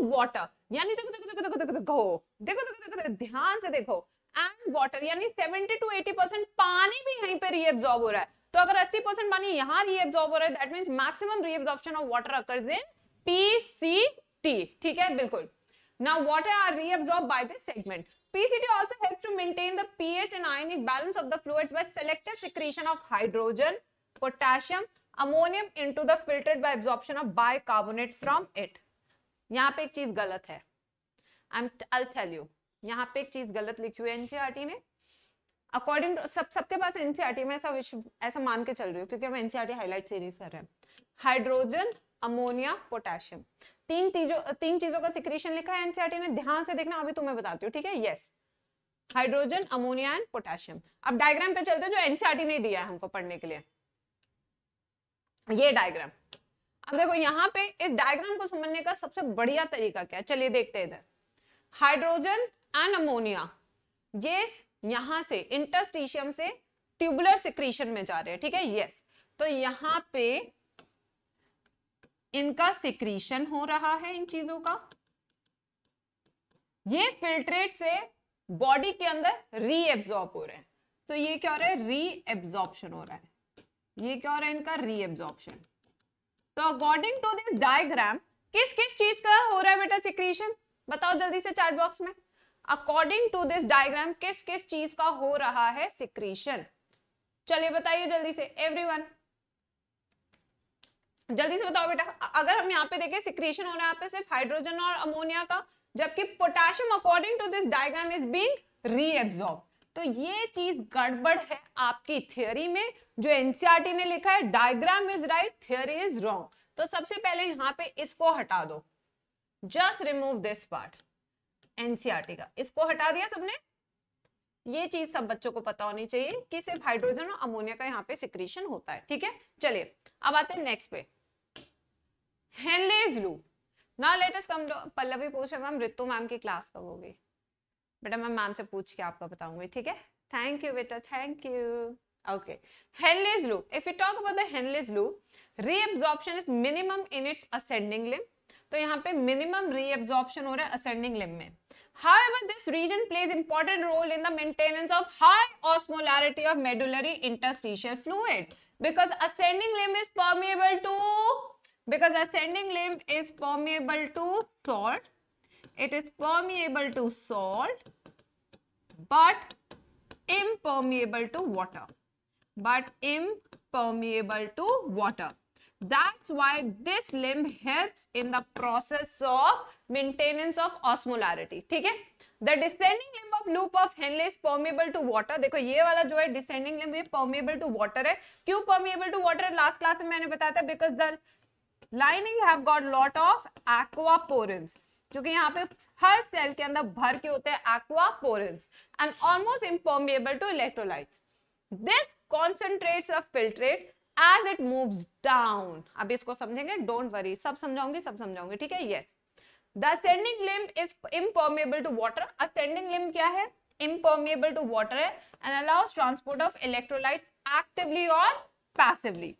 water यानी देखो देखो देखो देखो देखो देखो देखो देखो ध्यान से देखो एंड वाटर यानी 70 टू 80 परसेंट पानी भी यहीं पे रीएब्जॉर्ब हो रहा है तो अगर 80 परसेंट पानी यहाँ रीएब्जॉर्ब हो रहा है that means maximum reabsorption of water occurs in PCT ठीक है बिल्कुल now water are reabsorb by this segment PCT also helps to maintain the pH and ionic balance of the fluids by selective secretion of hydrogen, potassium, ammonium into the filtered by absorption of bicarbonate from it. यहाँ पे एक चीज गलत है I am I tell you यहाँ पे एक चीज गलत लिखी हुई है एनसीआरटी e ने अकॉर्डिंग टू सब सबके पास एनसीआरटी e में ऐसा विश्व ऐसा मान के चल रही हूँ क्योंकि हम एनसीआरटी हाईलाइट सीरीज कर रहे हैं हाइड्रोजन अमोनिया पोटेशियम तीन चीजों तीन चीजों का सिक्रेशन लिखा है एनसीआरटी e ने ध्यान से देखना अभी तुम्हें बताती हूँ ठीक है yes hydrogen ammonia and potassium अब डायग्राम पे चलते जो एनसीआरटी ने दिया है हमको पढ़ने के लिए ये डायग्राम अब देखो यहाँ पे इस डायग्राम को समझने का सबसे बढ़िया तरीका क्या है चलिए देखते हैं इधर हाइड्रोजन एंड अमोनिया ये यहां से इंटरस्टिशियम से ट्यूबुलर सिक्रीशन में जा रहे हैं ठीक है यस तो यहाँ पे इनका सिक्रीशन हो रहा है इन चीजों का ये फिल्ट्रेट से बॉडी के अंदर रीएब्सॉर्ब हो रहे हैं तो ये क्या हो रहा है रीएब्जॉर्प्शन हो रहा है ये क्या हो रहा है इनका रीएब्जॉर्प्शन तो अकॉर्डिंग टू दिस डायग्राम किस किस चीज का हो रहा है बेटा सिक्रीशन बताओ जल्दी से चार्ट बॉक्स में अकॉर्डिंग टू दिस डायग्राम किस किस चीज का हो रहा है सिक्रीशन चलिए बताइए जल्दी से एवरीवन जल्दी से बताओ बेटा अगर हम यहाँ पे देखें सिक्रीशन हो रहा है पे सिर्फ हाइड्रोजन और अमोनिया का जबकि potassium according to this diagram is being reabsorb तो ये चीज गड़बड़ है आपकी थियोरी में जो एनसीआरटी e ने लिखा है diagram is right theory is wrong तो सबसे पहले यहाँ पे इसको हटा दो just remove this part NCERT का इसको हटा दिया सबने ये चीज सब बच्चों को पता होनी चाहिए कि सिर्फ हाइड्रोजन और अमोनिया का यहाँ पे सिक्रीशन होता है ठीक है चलिए अब आते हैं नेक्स्ट पे Henle's loop now latest come Pallavi post ma'am Ritu ma'am की क्लास कब होगी बेटा मैं मैम से पूछ के आपको बताऊंगी ठीक है थैंक यू बेटा thank you okay henley's loop if we talk about the henley's loop reabsorption is minimum in its ascending limb तो यहाँ पे मिनिमम रीएब्जॉर्प्शन हो रहा है असेंडिंग लिम में However, this region plays important role in the maintenance of high osmolarity of medullary interstitial fluid because ascending limb is permeable to because ascending limb is permeable to salt, it is permeable to salt, but impermeable to water but impermeable to water that's why this limb helps in the process of maintenance of osmolarity ठीक है the descending limb of loop of Henle's permeable to water देखो ये वाला जो है descending limb ये permeable to water है क्यों परमिएबल टू वाटर है लास्ट क्लास में मैंने बताया था because the lining have got lot of aquaporins क्योंकि यहाँ पे हर सेल के अंदर भर के होते हैं aquaporins and almost impermeable to electrolyte this concentrate of filtrate as it move down अब इसको समझेंगे डोंट वरी सब समझाऊंगी सब समझाऊंगी ठीक है yes the ascending limb is impermeable to water ascending limb क्या है इम्परमेबल टू वॉटर है and allows transport of electrolyte actively और passively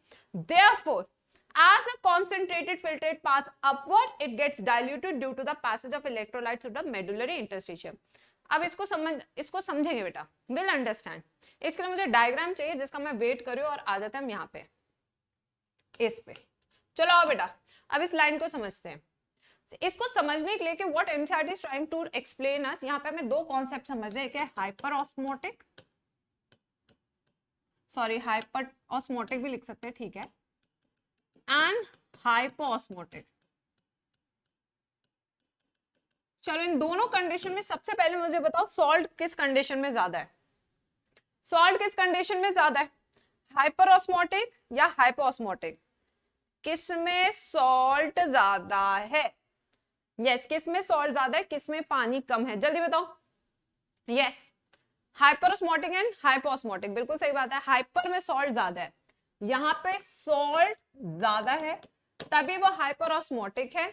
for As a concentrated filtrate path upward, it gets diluted due to the passage of electrolytes to the medullary interstitium. अब इसको समझ इसको समझेंगे बेटा विल अंडरस्टैंड इसके लिए मुझे डायग्राम चाहिए जिसका मैं वेट करूं और आ जाते हैं हम यहाँ पे इस पे चलो आओ बेटा अब इस लाइन को समझते हैं इसको समझने के लिए कि what MCR is trying to explain us यहाँ पे हमें दो कॉन्सेप्ट समझ रहे हैं क्या hyperosmotic sorry hyperosmotic भी लिख सकते हैं ठीक है एंड हाइपोस्मोटिक चलो इन दोनों कंडीशन में सबसे पहले मुझे बताओ सॉल्ट किस कंडीशन में ज्यादा है सॉल्ट किस कंडीशन में ज्यादा है हाइपरऑस्मोटिक या हाइपोस्मोटिक किस में सॉल्ट ज्यादा है यस yes, किस में सॉल्ट ज्यादा है किस में पानी कम है जल्दी बताओ यस हाइपरऑस्मोटिक एंड हाइपोस्मोटिक बिल्कुल सही बात है हाइपर में सॉल्ट ज्यादा है यहां पे सॉल्ट ज्यादा है तभी वो हाइपरऑस्मोटिक है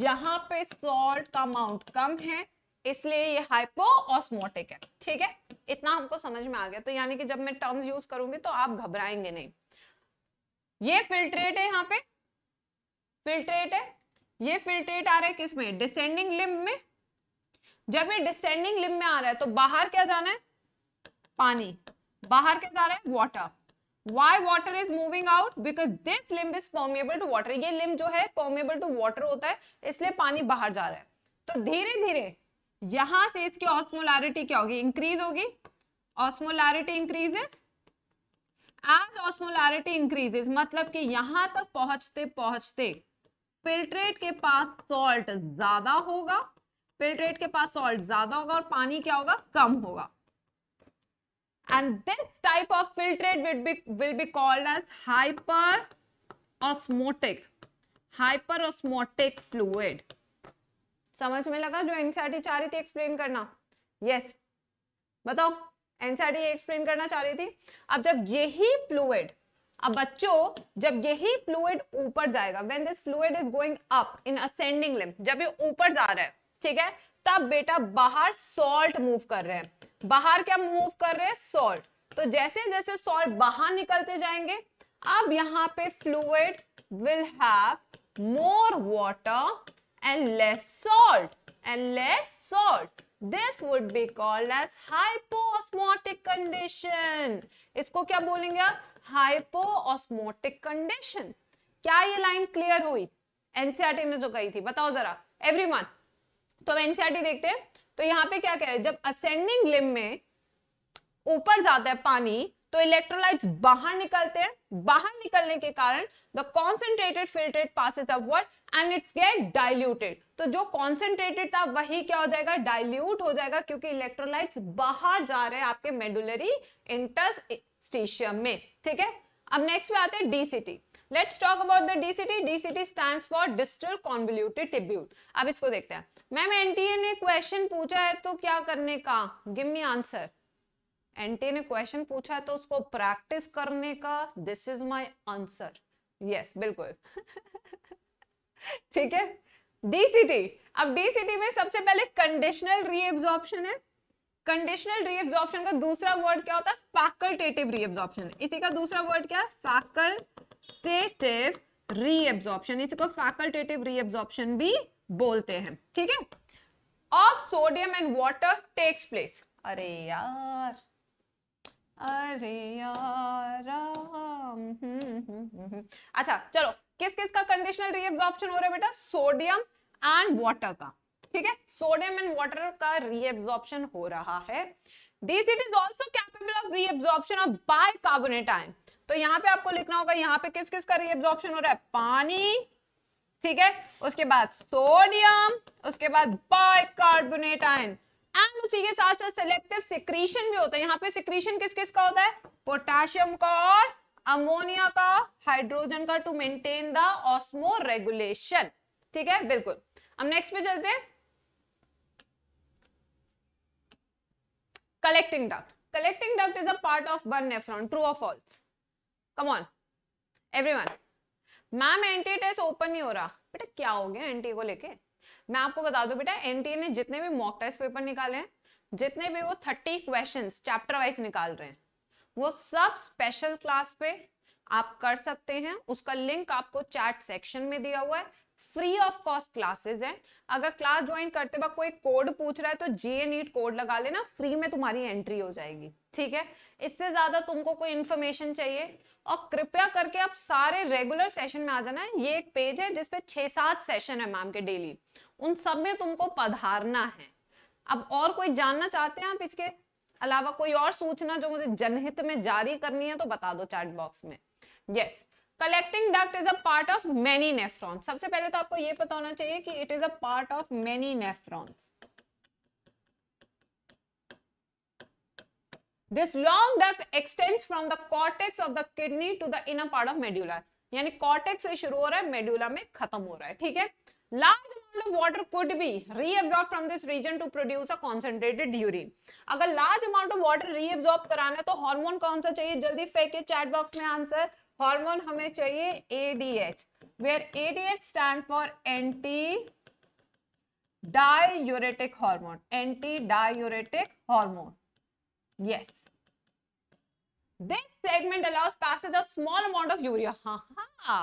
यहाँ पे सॉल्ट का अमाउंट कम है इसलिए ये हाइपोऑस्मोटिक है ठीक है इतना हमको समझ में आ गया तो यानी कि जब मैं टर्म्स यूज करूंगी तो आप घबराएंगे नहीं ये फिल्ट्रेट है यहाँ पे फिल्ट्रेट है ये फिल्ट्रेट आ रहा है किसमें डिसेंडिंग लिम्ब में जब ये डिसेंडिंग लिम्ब में आ रहा है तो बाहर क्या जाना है पानी बाहर क्या जा रहा है water why water is moving out because this limb is permeable to water ये लिम्ब जो है परमिएबल टू वाटर होता है इसलिए पानी बाहर जा रहा है तो धीरे धीरे यहां से इसकी ऑस्मोलैरिटी क्या होगी इंक्रीज होगी osmolarity increases as osmolarity increases मतलब कि यहां तक पहुंचते पहुंचते फिल्ट्रेट के पास सॉल्ट ज्यादा होगा फिल्ट्रेट के पास सॉल्ट ज्यादा होगा और पानी क्या होगा कम होगा and this type of filtrate will be will be called as hyper osmotic fluid समझ में लगा जो एनसीआरटी चाह रही थी एक्सप्लेन करना यस yes. बताओ एनसीआरटी एक्सप्लेन करना चाह रही थी अब जब यही फ्लूड अब बच्चों जब यही फ्लूड ऊपर जाएगा when this fluid is going up in ascending limb जब ये ऊपर जा रहा है ठीक है तब बेटा बाहर सॉल्ट मूव कर रहे हैं बाहर क्या मूव कर रहे हैं सॉल्ट तो जैसे जैसे सॉल्ट बाहर निकलते जाएंगे अब यहां पे fluid will have more water and less salt and less salt this would be called as hyposmotic condition इसको क्या बोलेंगे आप हाइपोस्मोटिक कंडीशन क्या ये लाइन क्लियर हुई एनसीआरटी e में जो गई थी बताओ जरा मंथ तो एनसीआरटी e देखते हैं तो यहाँ पे क्या कह रहे हैं जब असेंडिंग लिम में ऊपर जाता है पानी तो इलेक्ट्रोलाइट्स बाहर निकलते हैं बाहर निकलने के कारण the concentrated filtrate passes upward and it's get diluted तो जो कॉन्सेंट्रेटेड था वही क्या हो जाएगा डाइल्यूट हो जाएगा क्योंकि इलेक्ट्रोलाइट्स बाहर जा रहे हैं आपके मेडुलरी इंटरस्टिशियम में ठीक है अब नेक्स्ट पे आते हैं DCT let's talk about the DCT DCT stand for distal convoluted tubule अब इसको देखते हैं मैम एनटीए ने क्वेश्चन पूछा है तो क्या करने का गिव मी आंसर एनटीए ने क्वेश्चन पूछा है तो उसको प्रैक्टिस करने का this is my answer yes बिल्कुल ठीक है डीसीटी अब डीसीटी में सबसे पहले कंडीशनल रीएब्जॉर्प्शन है कंडीशनल रीएब्जॉर्प्शन का दूसरा वर्ड क्या होता है फैकल्टेटिव रीएब्जॉर्प्शन इसी का दूसरा वर्ड क्या है फैकल्टेटिव रीएब्जॉर्प्शन इसी को फैकल्टेटिव रीएब्जॉर्प्शन भी बोलते हैं ठीक है of sodium and water takes place अरे यार अरे यार हम्म, हम्म, हम्म, अच्छा चलो किस किस का कंडीशनल रीएब्जॉर्प्शन हो रहा है बेटा सोडियम एंड वाटर का ठीक है सोडियम एंड वाटर का रीएब्जॉर्प्शन हो रहा है DCT is also capable of reabsorption of bicarbonate ion तो यहाँ पे आपको लिखना होगा यहाँ पे किस किस का रीएब्जॉर्प्शन हो रहा है पानी ठीक है उसके बाद सोडियम उसके बाद बाइकार्बोनेट आयन एंड उसी के साथ साथ सिलेक्टिव सिक्रीशन भी होता है यहाँ पे सिक्रीशन किस किस का होता है पोटेशियम का और अमोनिया का हाइड्रोजन का to maintain the osmoregulation ठीक है बिल्कुल अब नेक्स्ट पे चलते हैं collecting duct collecting duct is a part of one nephron true or false come on everyone ma'am anti test open नहीं हो रहा बेटा क्या हो गया एनटीए को लेके मैं आपको बता दू बेटा एनटीए ने जितने भी मॉक टेस्ट पेपर निकाले हैं जितने भी वो थर्टी क्वेश्चन चैप्टर वाइज निकाल रहे हैं वो सब स्पेशल क्लास पे आप कर सकते हैं उसका लिंक आपको चैट सेक्शन में दिया हुआ है फ्री ऑफ कॉस्ट क्लासेज हैं अगर क्लास ज्वाइन करते वक्त कोई कोड पूछ रहा है तो जे नीट कोड लगा लेना फ्री में तुम्हारी एंट्री हो जाएगी ठीक है इससे ज्यादा तुमको कोई इन्फॉर्मेशन चाहिए और कृपया करके आप सारे रेगुलर सेशन में आ जाना है ये एक पेज है जिसपे छह सात सेशन है मैम के डेली उन सब में तुमको पधारना है अब और कोई जानना चाहते हैं आप इसके अलावा कोई और सूचना जो मुझे जनहित में जारी करनी है तो बता दो चैट बॉक्स में yes yes. Collecting duct is a part of many nephron सबसे पहले तो आपको यह पता होना चाहिए कि it is a part of many nephrons this long duct extends from the cortex of the kidney to the inner part of medulla यानी कॉर्टेक्स से शुरू हो रहा है मेड्यूला में खत्म हो रहा है ठीक है large amount of water could be reabsorb from this region to produce a concentrated urine अगर large amount of water reabsorb कराना है तो हार्मोन कौन सा चाहिए जल्दी फेंके चैट बॉक्स में आंसर हार्मोन हमें चाहिए ADH where ADH stand for anti diuretic hormone anti diuretic hormone yes this segment allows passage of small amount of urea हाँ हाँ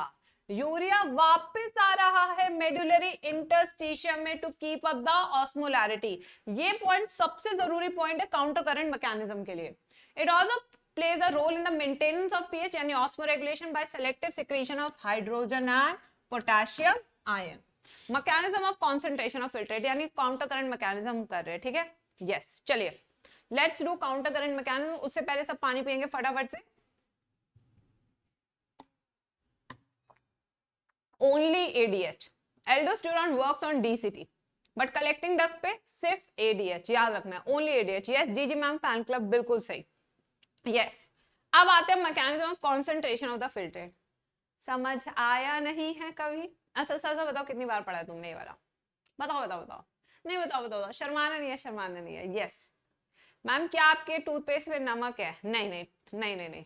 यूरिया वापस आ रहा है मेडुलरी इंटरस्टिशियम में to keep up the osmolarity ये पॉइंट सबसे जरूरी पॉइंट है काउंटर करंट मैकेनिज्म के लिए it also plays a role in the maintenance of pH and osmoregulation by selective secretion of hydrogen and potassium ion. Mechanism of concentration of filtrate यानी counter current mechanism कर रहे हैं ठीक है yes चलिए let's do counter current mechanism उससे पहले सब पानी पियेंगे फटाफट से only ADH aldosterone works on DCT but collecting duct पे सिर्फ एडीएच याद रखना है only ADH yes DG ma'am fan club बिल्कुल सही यस अब आते हैं mechanism of concentration of the filtrate समझ आया नहीं है कभी अच्छा सर अच्छा, सर अच्छा, बताओ कितनी बार पढ़ा तुमने ये वाला बताओ बताओ बताओ नहीं बताओ बताओ बताओ शर्माना नहीं है शर्माना नहीं है यस मैम क्या आपके टूथपेस्ट में नमक है नहीं नहीं नहीं नहीं नहीं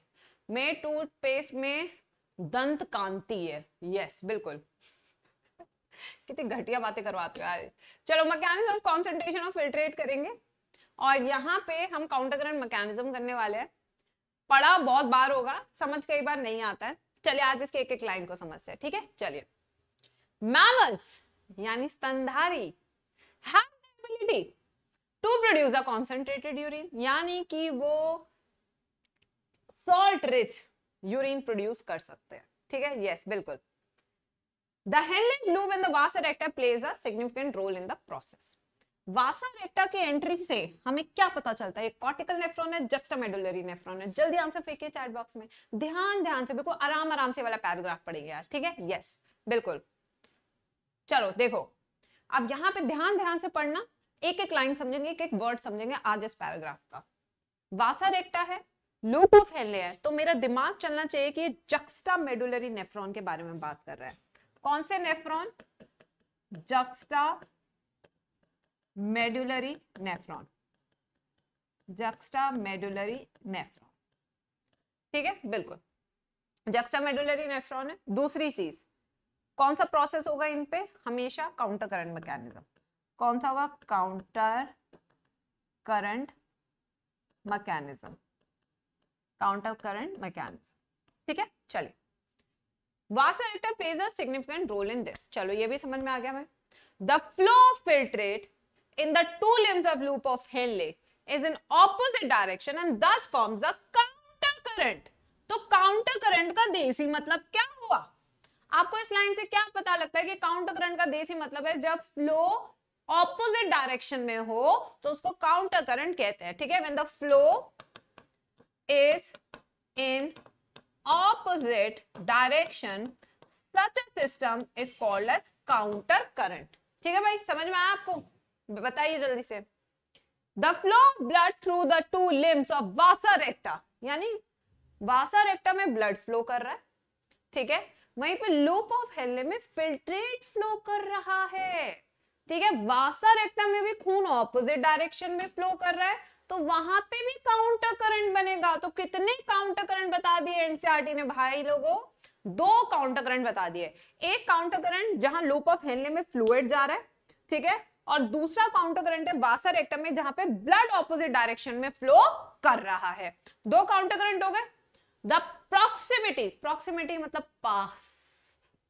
मैं टूथपेस्ट में दंत कांति है यस बिल्कुल कितनी घटिया बातें करवाते हो यार चलो mechanism of concentration of filtrate करेंगे और यहाँ पे हम काउंटर करंट मैकेनिज्म करने वाले हैं पढ़ा बहुत बार होगा समझ कई बार नहीं आता है चलिए आज इसके एक एक लाइन को समझते हैं ठीक है चलिए मैमल्स यानी स्तनधारी है to produce a concentrated urine यानी कि वो सॉल्ट रिच यूरिन प्रोड्यूस कर सकते हैं ठीक है यस बिल्कुल The headless lobe in the vas erector plays a significant role in the वासा रेक्टा की एंट्री से हमें क्या पता चलता है कॉर्टिकल नेफ्रॉन है जक्स्टामेडुलरी नेफ्रॉन है जल्दी आंसर फेंकिए चैट बॉक्स में ध्यान ध्यान से बिल्कुल आराम आराम से वाला पैराग्राफ पढ़ेंगे आज ठीक है यस बिल्कुल चलो देखो अब यहां पे ध्यान ध्यान से पढ़ना एक एक लाइन समझेंगे एक एक वर्ड समझेंगे आज इस पैराग्राफ का वासा रेक्टा है लूप ऑफ हेले है तो मेरा दिमाग चलना चाहिए कि ये जक्स्टा मेडुलरी नेफ्रॉन के बारे में बात कर रहा है कौन से nephron juxtamedullary nephron juxtamedullary nephron ठीक है बिल्कुल जक्स्टा मेडुलरी नेफ्रॉन है दूसरी चीज कौन सा प्रोसेस होगा इन पे हमेशा काउंटर करंट मैकेनिज्म कौन सा होगा counter current mechanism counter current mechanism ठीक है चलिए vasa plays a significant role in this चलो ये भी समझ में आ गया मैं the flow of filtrate in the two limbs of loop of Henle is in opposite direction and thus forms a counter current. तो काउंटर करंट का देसी मतलब क्या हुआ आपको इस लाइन से क्या पता लगता है कि काउंटर करंट का देसी मतलब है जब फ्लो ऑपोजिट डायरेक्शन में हो तो उसको काउंटर करंट कहते हैं ठीक है when the flow is in opposite direction such a system is called as counter current ठीक है भाई समझ में आया आपको बताइए जल्दी से the flow blood through the two limbs of vasa recta यानी वासा एक्टा में ब्लड फ्लो कर रहा है ठीक है वहीं पे लूप ऑफ हेले में फिल्ट्रेट फ्लो कर रहा है ठीक है वासा एक्टा में भी खून ऑपोजिट डायरेक्शन में फ्लो कर रहा है तो वहां पे भी काउंटर करंट बनेगा तो कितने काउंटर करंट बता दिए एनसीआरटी e ने भाई लोगों दो काउंटर करंट बता दिए एक काउंटर करंट जहां लूप ऑफ हेनले में फ्लूड जा रहा है ठीक है और दूसरा काउंटर करंट है बासर एक्टम में जहां पे ब्लड ऑपोजिट डायरेक्शन में फ्लो कर रहा है दो काउंटर करंट हो गए द प्रोक्सिमिटी प्रोक्सिमिटी मतलब पास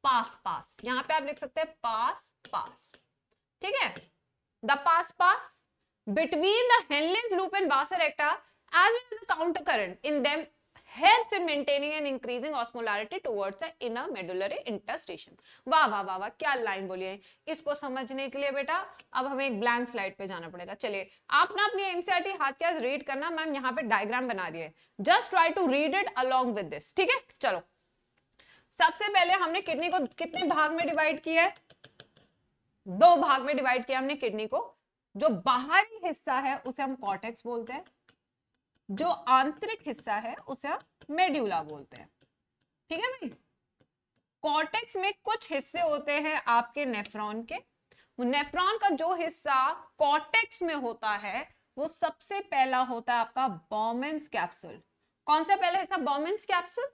पास पास यहां पे आप लिख सकते हैं पास पास ठीक है द पास पास between the Henley's loop and Vassar recta as well as the counter current in them helps in maintaining and increasing osmolarity towards the inner medullary interstitium वाह वाह वाह वाह क्या लाइन बोली है इसको समझने के लिए बेटा अब हमें एक ब्लैंक स्लाइड पे जाना पड़ेगा चलिए आप ना अपनी एनसीईआरटी हाथ के रीड करना मैम यहाँ पे डायग्राम बना रही है just try to read it along with this ठीक है चलो सबसे पहले हमने किडनी को कितने भाग में डिवाइड किया है दो भाग में डिवाइड किया हमने किडनी को जो बाहरी हिस्सा है उसे हम कॉर्टेक्स बोलते हैं जो आंतरिक हिस्सा है उसे हम मेड्यूला बोलते हैं ठीक है भाई कॉर्टेक्स में कुछ हिस्से होते हैं आपके नेफ्रॉन के नेफ्रॉन का जो हिस्सा कॉर्टेक्स में होता है वो सबसे पहला होता है आपका बॉमेंस कैप्सूल कौन सा पहला हिस्सा बॉमेंस कैप्सूल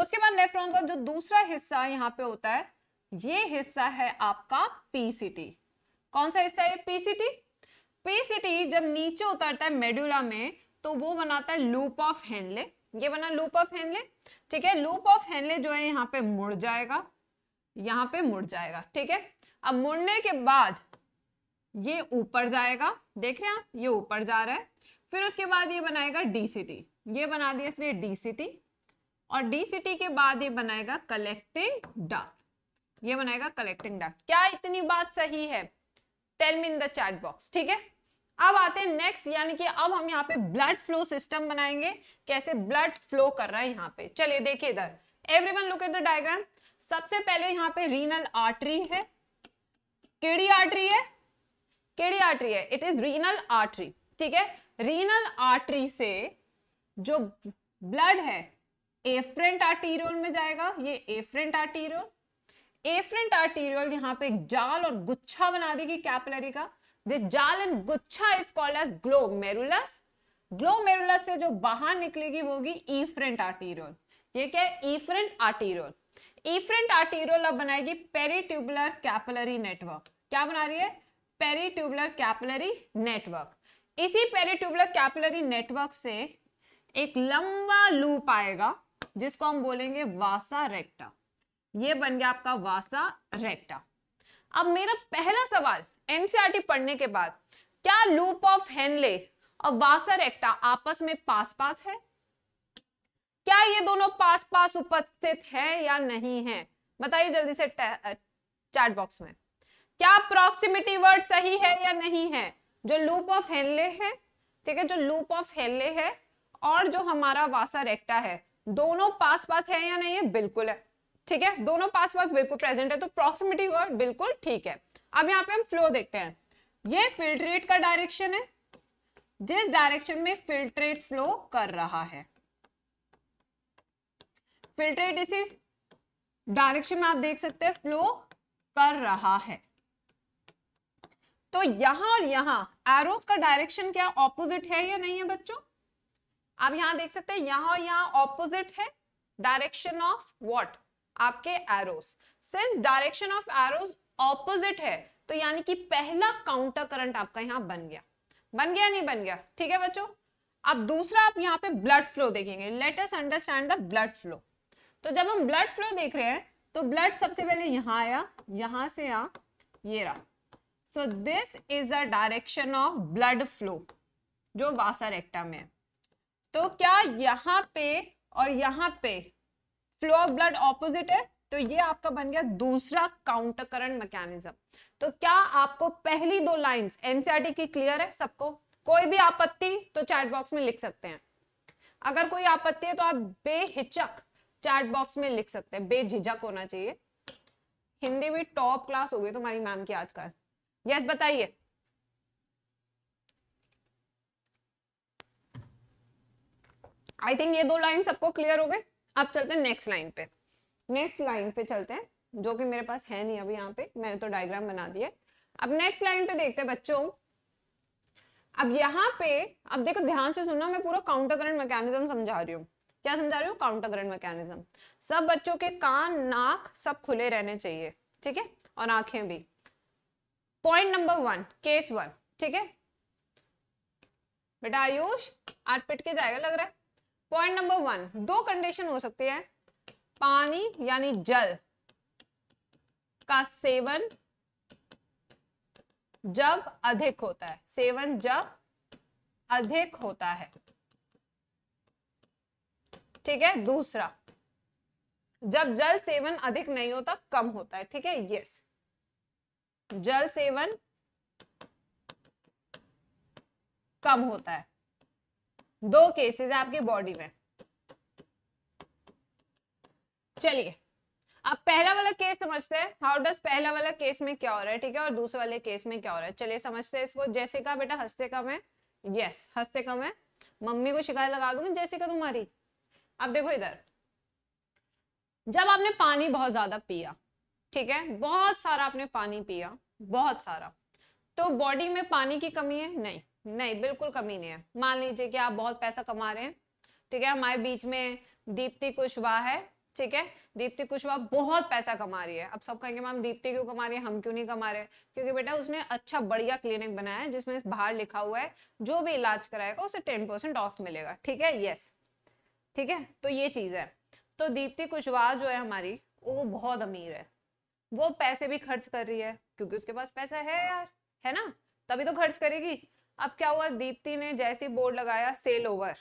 उसके बाद नेफ्रॉन का जो दूसरा हिस्सा यहाँ पे होता है ये हिस्सा है आपका पीसीटी कौन सा हिस्सा है पीसीटी पीसीटी जब नीचे उतरता है मेड्यूला में तो वो बनाता है लूप ऑफ हेनले ये बना लूप ऑफ हेनले ठीक है लूप ऑफ हेनले जो है यहाँ पे मुड़ जाएगा यहाँ पे मुड़ जाएगा ठीक है अब मुड़ने के बाद ये ऊपर जाएगा देख रहे हैं ये ऊपर जा रहा है फिर उसके बाद ये बनाएगा डीसीटी ये बना दिया इसने डीसीटी और डीसीटी के बाद ये बनाएगा कलेक्टिंग डक ये बनाएगा कलेक्टिंग डक क्या इतनी बात सही है tell me in the chat box ठीक है अब आते हैं नेक्स्ट यानी कि अब हम यहाँ पे ब्लड फ्लो सिस्टम बनाएंगे कैसे ब्लड फ्लो कर रहा है यहाँ पे चलिए देखिए इधर everyone look at the diagram सबसे पहले यहाँ पे रीनल आर्टरी है केड़ी आर्टरी है केड़ी आर्टरी है इट इज रीनल आर्टरी ठीक है रीनल आर्टरी से जो ब्लड है एफ्रेंट आर्टीरियल में जाएगा ये एफ्रेंट आर्टीरियल एफ्रेंट आर्टीरियल यहाँ पे जाल और गुच्छा बना देगी कैपिलरी का दिस जाल and गुच्छा is called as glomerulus. Glomerulus से जो बाहर निकलेगी वो होगी ईफ्रेंट आर्टीरोल ये क्या है ईफ्रेंट आर्टीरोल ईफ्रेंट आर्टीरोल अब बनाएगी पेरीट्यूबुलर कैपिलरी नेटवर्क क्या बना रही है पेरीट्यूबुलर कैपिलरी नेटवर्क इसी पेरीट्यूबुलर कैपिलरी नेटवर्क से एक लंबा लूप आएगा जिसको हम बोलेंगे वासा रेक्टा ये बन गया आपका वासा रेक्टा अब मेरा पहला सवाल एनसीआरटी पढ़ने के बाद क्या लूप ऑफ हेनले और वासर एक्टा आपस में पास पास है क्या ये दोनों पास पास उपस्थित है या नहीं है बताइए जल्दी से चैट बॉक्स में क्या प्रॉक्सिमिटी वर्ड सही है या नहीं है जो लूप ऑफ हेनले है ठीक है जो लूप ऑफ हेनले है और जो हमारा वासर एक्टा है दोनों पास पास है या नहीं है बिल्कुल है ठीक है दोनों पास पास बिल्कुल प्रेजेंट है तो प्रॉक्सिमिटी वर्ड बिल्कुल ठीक है अब यहाँ पे हम फ्लो देखते हैं ये फिल्ट्रेट का डायरेक्शन है जिस डायरेक्शन में फिल्ट्रेट फ्लो कर रहा है फिल्ट्रेट इसी डायरेक्शन में आप देख सकते हैं फ्लो कर रहा है तो यहां और यहां एरोज का डायरेक्शन क्या ऑपोजिट है या नहीं है बच्चों आप यहां देख सकते हैं यहां और यहां ऑपोजिट है डायरेक्शन ऑफ व्हाट आपके arrows since direction of arrows opposite है तो यानी कि पहला काउंटर करंट आपका यहां बन गया बन गया नहीं बन गया ठीक है बच्चों अब दूसरा आप यहाँ पे ब्लड फ्लो देखेंगे let us understand the blood flow तो जब हम ब्लड फ्लो देख रहे हैं तो ब्लड सबसे पहले यहां आया यहां से आ ये रहा so this is the direction of blood flow जो वासा रेक्टा में है तो क्या यहां पे और यहां पे फ्लो ऑफ ब्लड ऑपोजिट है तो ये आपका बन गया दूसरा काउंटर करंट मैकेनिज्म तो क्या आपको पहली दो लाइंस एनसीईआरटी e की क्लियर है सबको कोई भी आपत्ति तो चैट बॉक्स में लिख सकते हैं अगर कोई आपत्ति है तो आप बेहिचक चैट बॉक्स में लिख सकते हैं बेझिझक होना चाहिए हिंदी भी टॉप क्लास हो गई तुम्हारी मैम की आजकल यस बताइए आई थिंक ये दो लाइन सबको क्लियर हो गए अब चलते हैं नेक्स्ट लाइन पे नेक्स्ट लाइन पे चलते हैं जो कि मेरे पास है नहीं अभी यहाँ पे मैंने तो डायग्राम बना दिए अब नेक्स्ट लाइन पे देखते हैं बच्चों अब यहाँ पे अब देखो ध्यान से सुनना मैं पूरा काउंटर करंट मैकेनिज्म समझा रही हूँ क्या समझा रही हूँ काउंटर करंट मैकेनिज्म सब बच्चों के कान नाक सब खुले रहने चाहिए ठीक है और आंखें भी point number one case one ठीक है बेटा आयुष आठ पिट के जाएगा लग रहा है पॉइंट नंबर वन दो कंडीशन हो सकती है पानी यानी जल का सेवन जब अधिक होता है सेवन जब अधिक होता है ठीक है दूसरा जब जल सेवन अधिक नहीं होता कम होता है ठीक है यस जल सेवन कम होता है दो केसेस आपकी बॉडी में चलिए अब पहला वाला केस समझते हैं हाउ डस पहला वाला केस में क्या हो रहा है ठीक है और दूसरे वाले केस में क्या हो रहा है चलिए समझते हैं इसको जैसिका बेटा हंसते कम है यस हंसते कम है मम्मी को शिकायत लगा दूंगी जैसिका तुम्हारी अब देखो इधर जब आपने पानी बहुत ज्यादा पिया ठीक है बहुत सारा आपने पानी पिया बहुत सारा तो बॉडी में पानी की कमी है नहीं नहीं बिल्कुल कमी नहीं है मान लीजिए कि आप बहुत पैसा कमा रहे हैं ठीक है हमारे बीच में दीप्ति कुशवाहा है ठीक है दीप्ति कुशवाहा बहुत पैसा कमा रही है अब सब कहेंगे मैम दीप्ति क्यों कमा रही है हम क्यों नहीं कमा रहे क्योंकि बेटा उसने अच्छा बढ़िया क्लिनिक बनाया है जिसमें बाहर लिखा हुआ है जो भी इलाज कराएगा उसे टेन परसेंट ऑफ मिलेगा ठीक है यस ठीक है तो ये चीज है तो दीप्ति कुशवाहा जो है हमारी वो बहुत अमीर है वो पैसे भी खर्च कर रही है क्योंकि उसके पास पैसा है यार है ना तभी तो खर्च करेगी अब क्या हुआ दीप्ति ने जैसे बोर्ड लगाया सेल ओवर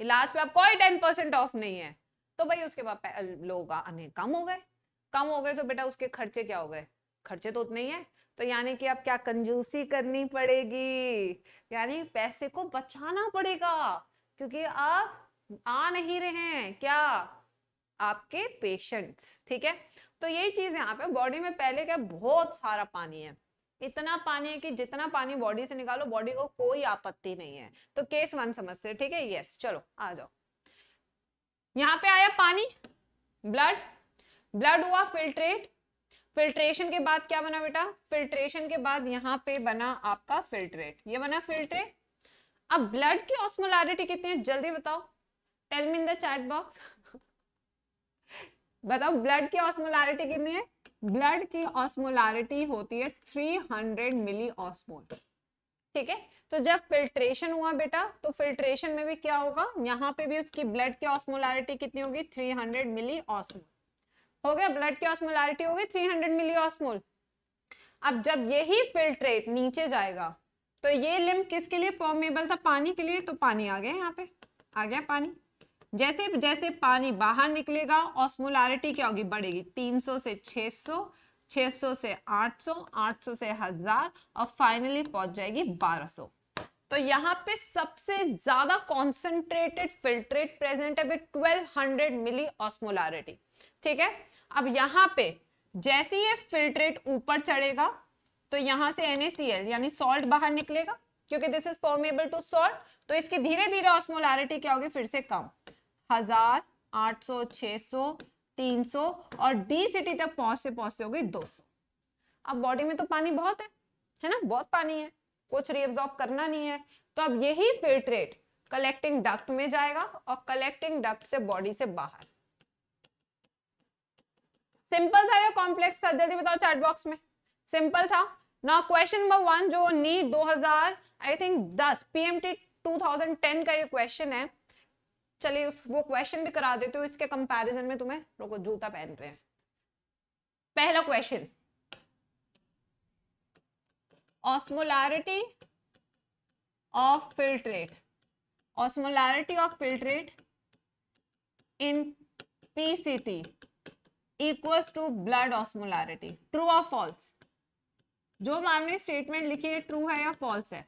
इलाज पे अब कोई टेन परसेंट ऑफ नहीं है तो भाई उसके बाद लोग आने कम हो गए कम हो गए तो बेटा उसके खर्चे क्या हो गए खर्चे तो उतने ही है तो यानी कि अब क्या कंजूसी करनी पड़ेगी यानी पैसे को बचाना पड़ेगा क्योंकि आप आ नहीं रहे हैं क्या आपके पेशेंट्स ठीक है तो यही चीज यहाँ पे बॉडी में पहले क्या बहुत सारा पानी है इतना पानी है कि जितना पानी बॉडी से निकालो बॉडी को कोई आपत्ति नहीं है तो केस वन समझते ठीक है यस चलो आ जाओ यहाँ पे आया पानी ब्लड ब्लड हुआ फिल्ट्रेट फिल्ट्रेशन के बाद क्या बना बेटा फिल्ट्रेशन के बाद यहाँ पे बना आपका फिल्ट्रेट ये बना फिल्ट्रेट अब ब्लड की ऑस्मोलारिटी कितनी है जल्दी बताओ tell me in the chat box बताओ ब्लड की ऑस्मोलारिटी कितनी है ब्लड की ऑस्मोलारिटी होती है 300 मिली ऑस्मोल ठीक है तो जब फिल्ट्रेशन हुआ बेटा तो फिल्ट्रेशन में भी क्या होगा यहाँ पे भी उसकी ब्लड की ऑस्मोलैरिटी कितनी होगी 300 मिली ऑस्मोल हो गया ब्लड की ऑस्मोलैरिटी होगी 300 मिली ऑस्मोल अब जब यही फिल्ट्रेट नीचे जाएगा तो ये लिम्ब किसके लिए परमेबल था पानी के लिए तो पानी आ गया यहाँ पे आ गया पानी जैसे जैसे पानी बाहर निकलेगा ऑस्मोलैरिटी क्या होगी बढ़ेगी 300 से 600 600 से 800, 800 से हजार और फाइनली पहुंच जाएगी 1200 तो यहाँ पे सबसे ज्यादा कॉन्सेंट्रेटेड फिल्ट्रेट प्रेजेंट है 1200 मिली ऑस्मोलारिटी ठीक है अब यहाँ पे जैसे ये फिल्ट्रेट ऊपर चढ़ेगा तो यहाँ से NaCl यानी सॉल्ट बाहर निकलेगा क्योंकि this is permeable to salt तो इसकी धीरे धीरे ऑस्मोलारिटी क्या होगी फिर से कम हजार आठ सौ छह सौ 300 और डी सिटी तक पहुंचते पहुंचते हो गई 200 अब बॉडी में तो पानी बहुत है है ना बहुत पानी है कुछ रीअब्जॉर्ब करना नहीं है तो अब यही फिल्ट्रेट कलेक्टिंग डक्ट में जाएगा और कलेक्टिंग डक्ट से बॉडी से बाहर सिंपल था या कॉम्प्लेक्स था जल्दी बताओ चैट बॉक्स में सिंपल था ना क्वेश्चन नंबर वन जो नीट 2000 आई थिंक 10 पीएमटी 2010 का ये क्वेश्चन है चलिए वो क्वेश्चन भी करा देते हो इसके कंपैरिजन में तुम्हें रोको जूता पहन रहे हैं पहला question osmolarity of filtrate osmolarity of filtrate in PCT equals to blood osmolarity true और फॉल्स जो मामले स्टेटमेंट लिखी है ट्रू है या फॉल्स है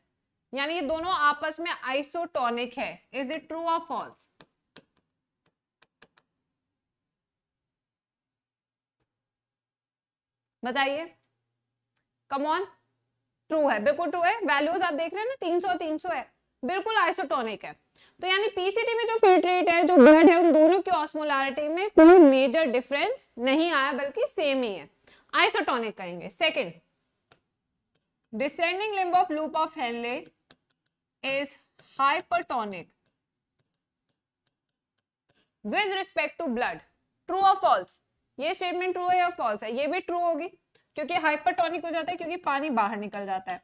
यानी ये दोनों आपस में आइसोटोनिक है इज इट ट्रू और फॉल्स बताइए कमॉन ट्रू है बिल्कुल ट्रू है वैल्यूज आप देख रहे हैं ना तीन सौ तीन सौ है बिल्कुल आइसोटोनिक है तो यानी पीसीटी में जो फिल्ट्रेट है जो ब्लड है उन दोनों की ऑस्मोलारिटी में कोई मेजर डिफरेंस नहीं आया बल्कि सेम ही है आइसोटोनिक कहेंगे second descending limb of loop of Henle is hypertonic with respect to blood true of false ये स्टेटमेंट ट्रू है या फॉल्स है ये भी ट्रू होगी क्योंकि हाइपरटोनिक हो जाता है क्योंकि पानी बाहर निकल जाता है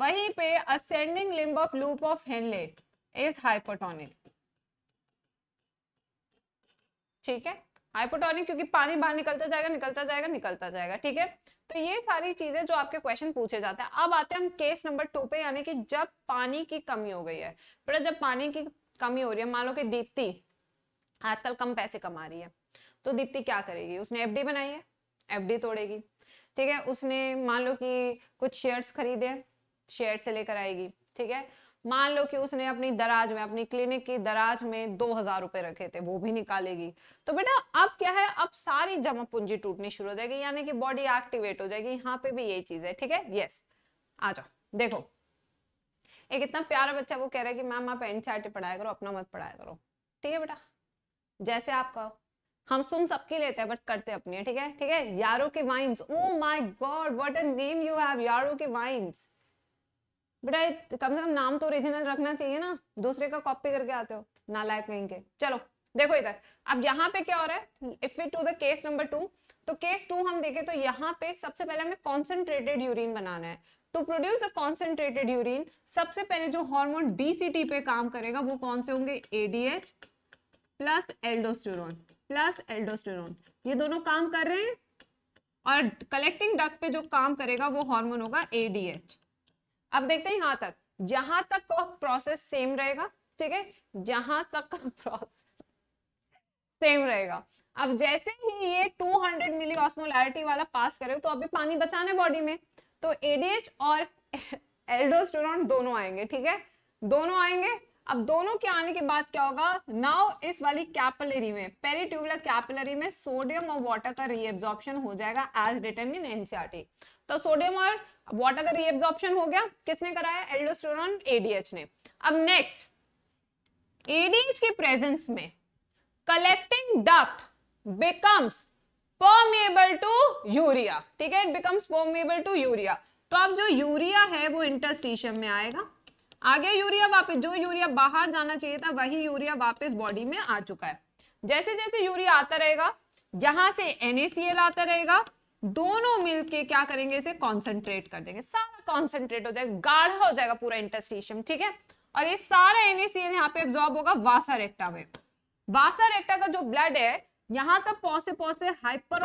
वहीं पे ascending limb of loop of Henle is hypertonic ठीक है हाइपोटोनिक क्योंकि पानी बाहर निकलता जाएगा निकलता जाएगा निकलता जाएगा ठीक है तो ये सारी चीजें जो आपके क्वेश्चन पूछे जाते हैं अब आते हैं हम केस नंबर टू पे यानी कि जब पानी की कमी हो गई है बेटा जब पानी की कमी हो रही है मान लो कि दीप्ति आजकल कम पैसे कमा रही है तो दीप्ति क्या करेगी उसने डी बनाई है डी तोड़ेगी ठीक है उसने मान लो कि कुछ शेयर्स खरीदे शेयर से लेकर आएगी ठीक है मान लो कि उसने अपनी दराज में अपनी क्लिनिक की दराज में दो हजार रुपए रखे थे वो भी निकालेगी तो बेटा अब क्या है अब सारी जमा पूंजी टूटनी शुरू हो जाएगी यानी कि बॉडी एक्टिवेट हो जाएगी यहाँ पे भी यही चीज है ठीक है यस आ जाओ देखो एक इतना प्यारा बच्चा वो कह रहा है कि मैम आप एनसीआरटी पढ़ाया करो अपना मत पढ़ाया करो ठीक है बेटा जैसे आप कहो हम सुन सबकी लेते हैं बट करते अपनी ठीक है ठीक है यारो के wines oh my god what a name you have यारो के वाइन्स बेटा कम से कम नाम तो ओरिजिनल रखना चाहिए ना दूसरे का कॉपी करके आते हो नालायक कहीं के चलो देखो इधर अब यहाँ पे क्या हो रहा है if you to the case number two तो केस टू हम देखें तो यहाँ पे सबसे पहले हमें कॉन्सेंट्रेटेड यूरिन बनाना है to produce a concentrated urine सबसे पहले जो हार्मोन डीसीटी पे काम करेगा वो कौन से होंगे ADH plus aldosterone plus aldosterone ये दोनों काम कर रहे हैं और कलेक्टिंग डक पे जो काम करेगा वो हार्मोन होगा एडीएच अब देखते हैं यहां तक जहां तक का प्रोसेस सेम रहेगा ठीक है जहां तक का प्रोसेस सेम रहेगा अब जैसे ही ये 200 मिली ऑस्मोलैरिटी वाला पास करे तो अभी पानी बचाना बॉडी में तो एडीएच और एल्डोस्टेरोन दोनों आएंगे ठीक है दोनों आएंगे अब दोनों के आने के बाद क्या होगा नाउ इस वाली कैपलरी में पेरिट्यूबुलर कैपलरी में सोडियम और वाटर का रीएब्जॉर्प्शन हो जाएगा एज रिटर्न इन एनसीआरटी तो सोडियम और वाटर का रीएब्जॉर्प्शन हो गया किसने कराया एल्डोस्टेरोन एडीएच ने अब नेक्स्ट एडीएच के प्रेजेंस में collecting duct becomes permeable to urea ठीक है it becomes permeable to urea तो अब जो यूरिया है वो इंटरस्टिशियम में आएगा आगे यूरिया वापस जो यूरिया बाहर जाना चाहिए था वही यूरिया वापस बॉडी में आ चुका है जैसे जैसे यूरिया आता रहेगा यहां से एनएसीएल आता रहेगा दोनों मिलके क्या करेंगे इसे कॉन्सेंट्रेट कर देंगे सारा कॉन्सेंट्रेट हो जाएगा गाढ़ा हो जाएगा पूरा इंटरस्टिशियम ठीक है और ये सारा एनएसीएल यहाँ पे एब्जॉर्ब होगा वासा रेक्टा में वासा रेक्टा का जो ब्लड है यहां तक पहुंचते पहुंचते हाइपर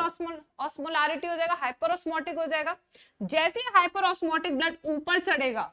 ऑस्मोलारिटी हो जाएगा हाइपर ऑस्मोटिक हो जाएगा जैसे हाइपर ऑस्मोटिक ब्लड ऊपर चढ़ेगा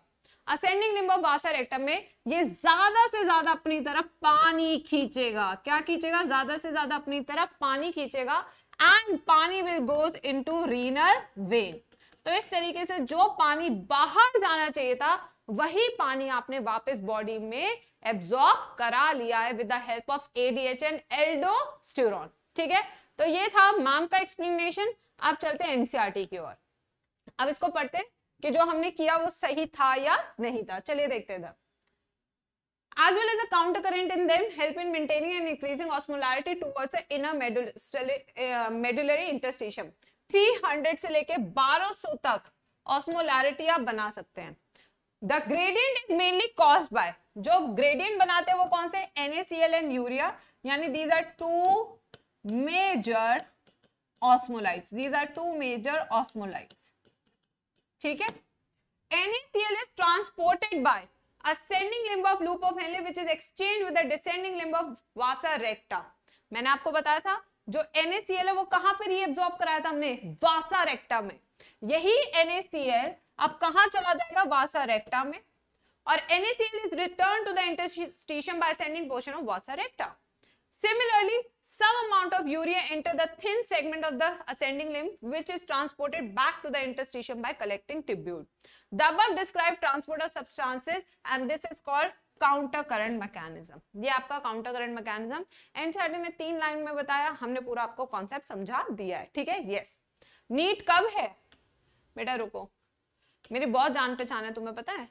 ascending limb of vasa rectum में ये ज्यादा से ज्यादा अपनी तरफ पानी खींचेगा क्या खींचेगा ज्यादा से ज्यादा अपनी तरफ पानी खींचेगा एंड पानी will goes to renal vein तो इस तरीके से जो पानी बाहर जाना चाहिए था वही पानी आपने वापस बॉडी में एब्जॉर्ब करा लिया है with the help of ADH and aldosterone ठीक है तो ये था मैम का एक्सप्लेनेशन अब चलते हैं एनसीआरटी e की ओर अब इसको पढ़ते हैं कि जो हमने किया वो सही था या नहीं था चलिए देखते थे as well as the counter current in them help in maintaining and increasing osmolarity towards the inner medullary, uh, medullary interstitium 300 से लेके 1200 तक osmolarity आप बना सकते हैं The gradient is mainly caused by जो gradient बनाते हैं वो कौन से NaCl and urea. यानी these are two major ऑस्मोलाइट्स These are two major ऑस्मोलाइट्स ठीक है NaCl is transported by ascending limb of loop of Henle which is exchanged with the descending limb of vasa recta मैंने आपको बताया था जो NaCl है वो कहां पे रीअब्सॉर्ब कराया था हमने Vasa recta में यही NaCl अब कहां चला जाएगा Vasa recta में और NaCl is returned to the interstitium by ascending portion of vasa recta Similarly, some amount of urea enter the thin segment of the ascending limb which is transported back to the interstitium by collecting tubule. The above described transport of substances and this is called counter current mechanism ये आपका counter current mechanism NCERT ने तीन line में बताया हमने पूरा आपको concept समझा दिया है ठीक है यस नीट कब है बेटा रुको मेरी बहुत जान पहचान है तुम्हें पता है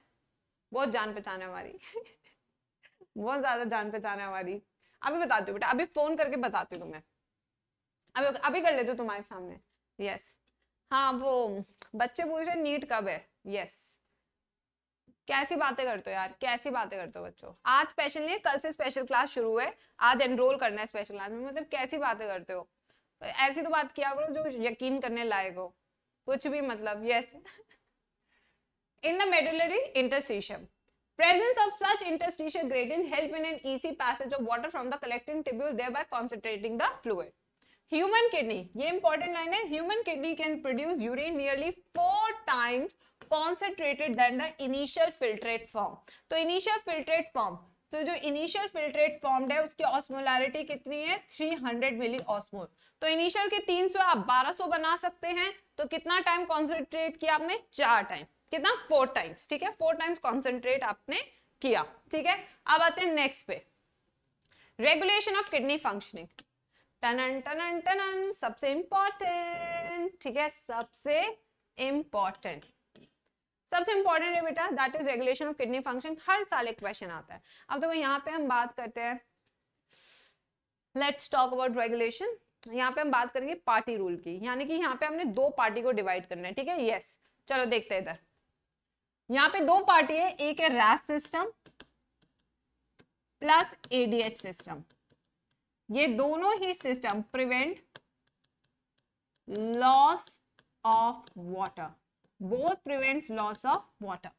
बहुत जान पहचान है हमारी बहुत ज्यादा जान पहचान है हमारी अभी बताती हूँ बेटा अभी फोन करके बताती हूँ तुम्हें अभी अभी कर लेती हूँ तुम्हारे सामने यस हाँ वो बच्चे पूछ रहे नीट कब है यस कैसी बातें करते हो यार कैसी बातें करते हो बच्चों आज स्पेशल नहीं कल से स्पेशल क्लास शुरू है आज एनरोल करना है स्पेशल क्लास में मतलब कैसी बातें करते हो ऐसी तो बात किया करो जो यकीन करने लायक हो कुछ भी मतलब yes in the medullary interstitium Presence of such interstitial gradient help in an easy passage of water from the collecting tubule thereby concentrating the fluid. Human kidney, ये important line है. Human kidney can produce urine nearly four times concentrated than the initial filtrate form. तो initial filtrate form तो जो initial filtrate formed है उसकी osmolarity कितनी है 300 मिली osmole तो इनिशियल के 300 आप 1200 बना सकते हैं तो कितना टाइम कॉन्सेंट्रेट किया आपने चार टाइम कितना फोर टाइम्स ठीक है फोर टाइम्स कॉन्सेंट्रेट आपने किया ठीक है अब आते हैं नेक्स्ट पे रेगुलेशन ऑफ किडनी फंक्शनिंग टनन टनन टनन सबसे इंपॉर्टेंट ठीक है सबसे इंपॉर्टेंट सबसे इंपॉर्टेंट है बेटा that is regulation of kidney function हर साल एक क्वेश्चन आता है अब देखो तो यहाँ पे हम बात करते हैं लेट्स टॉक अबाउट रेगुलेशन यहाँ पे हम बात करेंगे पार्टी रूल की यानी कि यहाँ पे हमने दो पार्टी को डिवाइड करना है ठीक है यस चलो देखते हैं इधर यहां पे दो पार्टी है एक है RAS system plus ADH system ये दोनों ही system prevent loss of water both prevents loss of water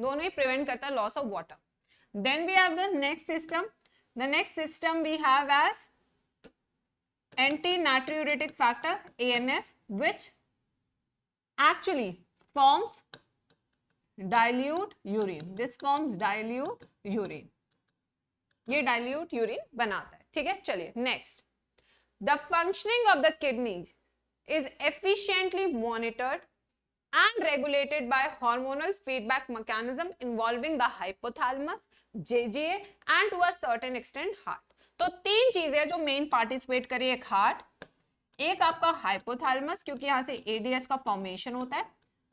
दोनों ही प्रिवेंट करता है loss of water then we have the next system the next system we have as anti A N F which actually forms dilute urine this forms dilute urine ये dilute urine बनाता है ठीक है चलिए next the functioning of the kidney is efficiently monitored and regulated by hormonal feedback mechanism involving the hypothalamus JGA and to a certain extent heart तो तीन चीजें जो मेन पार्टिसिपेट करी एक हार्ट एक आपका हाइपोथैलमस क्योंकि यहां से एडीएच का फॉर्मेशन होता है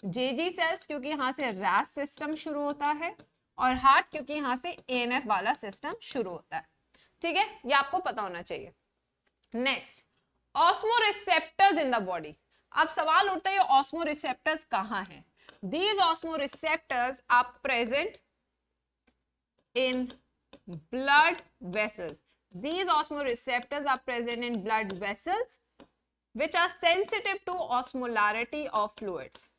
जेजी सेल्स क्योंकि यहाँ से रैस सिस्टम शुरू होता है और हार्ट क्योंकि यहाँ से ए वाला सिस्टम शुरू होता है ठीक है ये आपको पता होना चाहिए next receptors in the body अब सवाल उठता है रिसेप्टर्स कहाँ हैं these receptors are present in vessels these osmoreceptors are present in blood vessels which are sensitive to osmolarity of fluids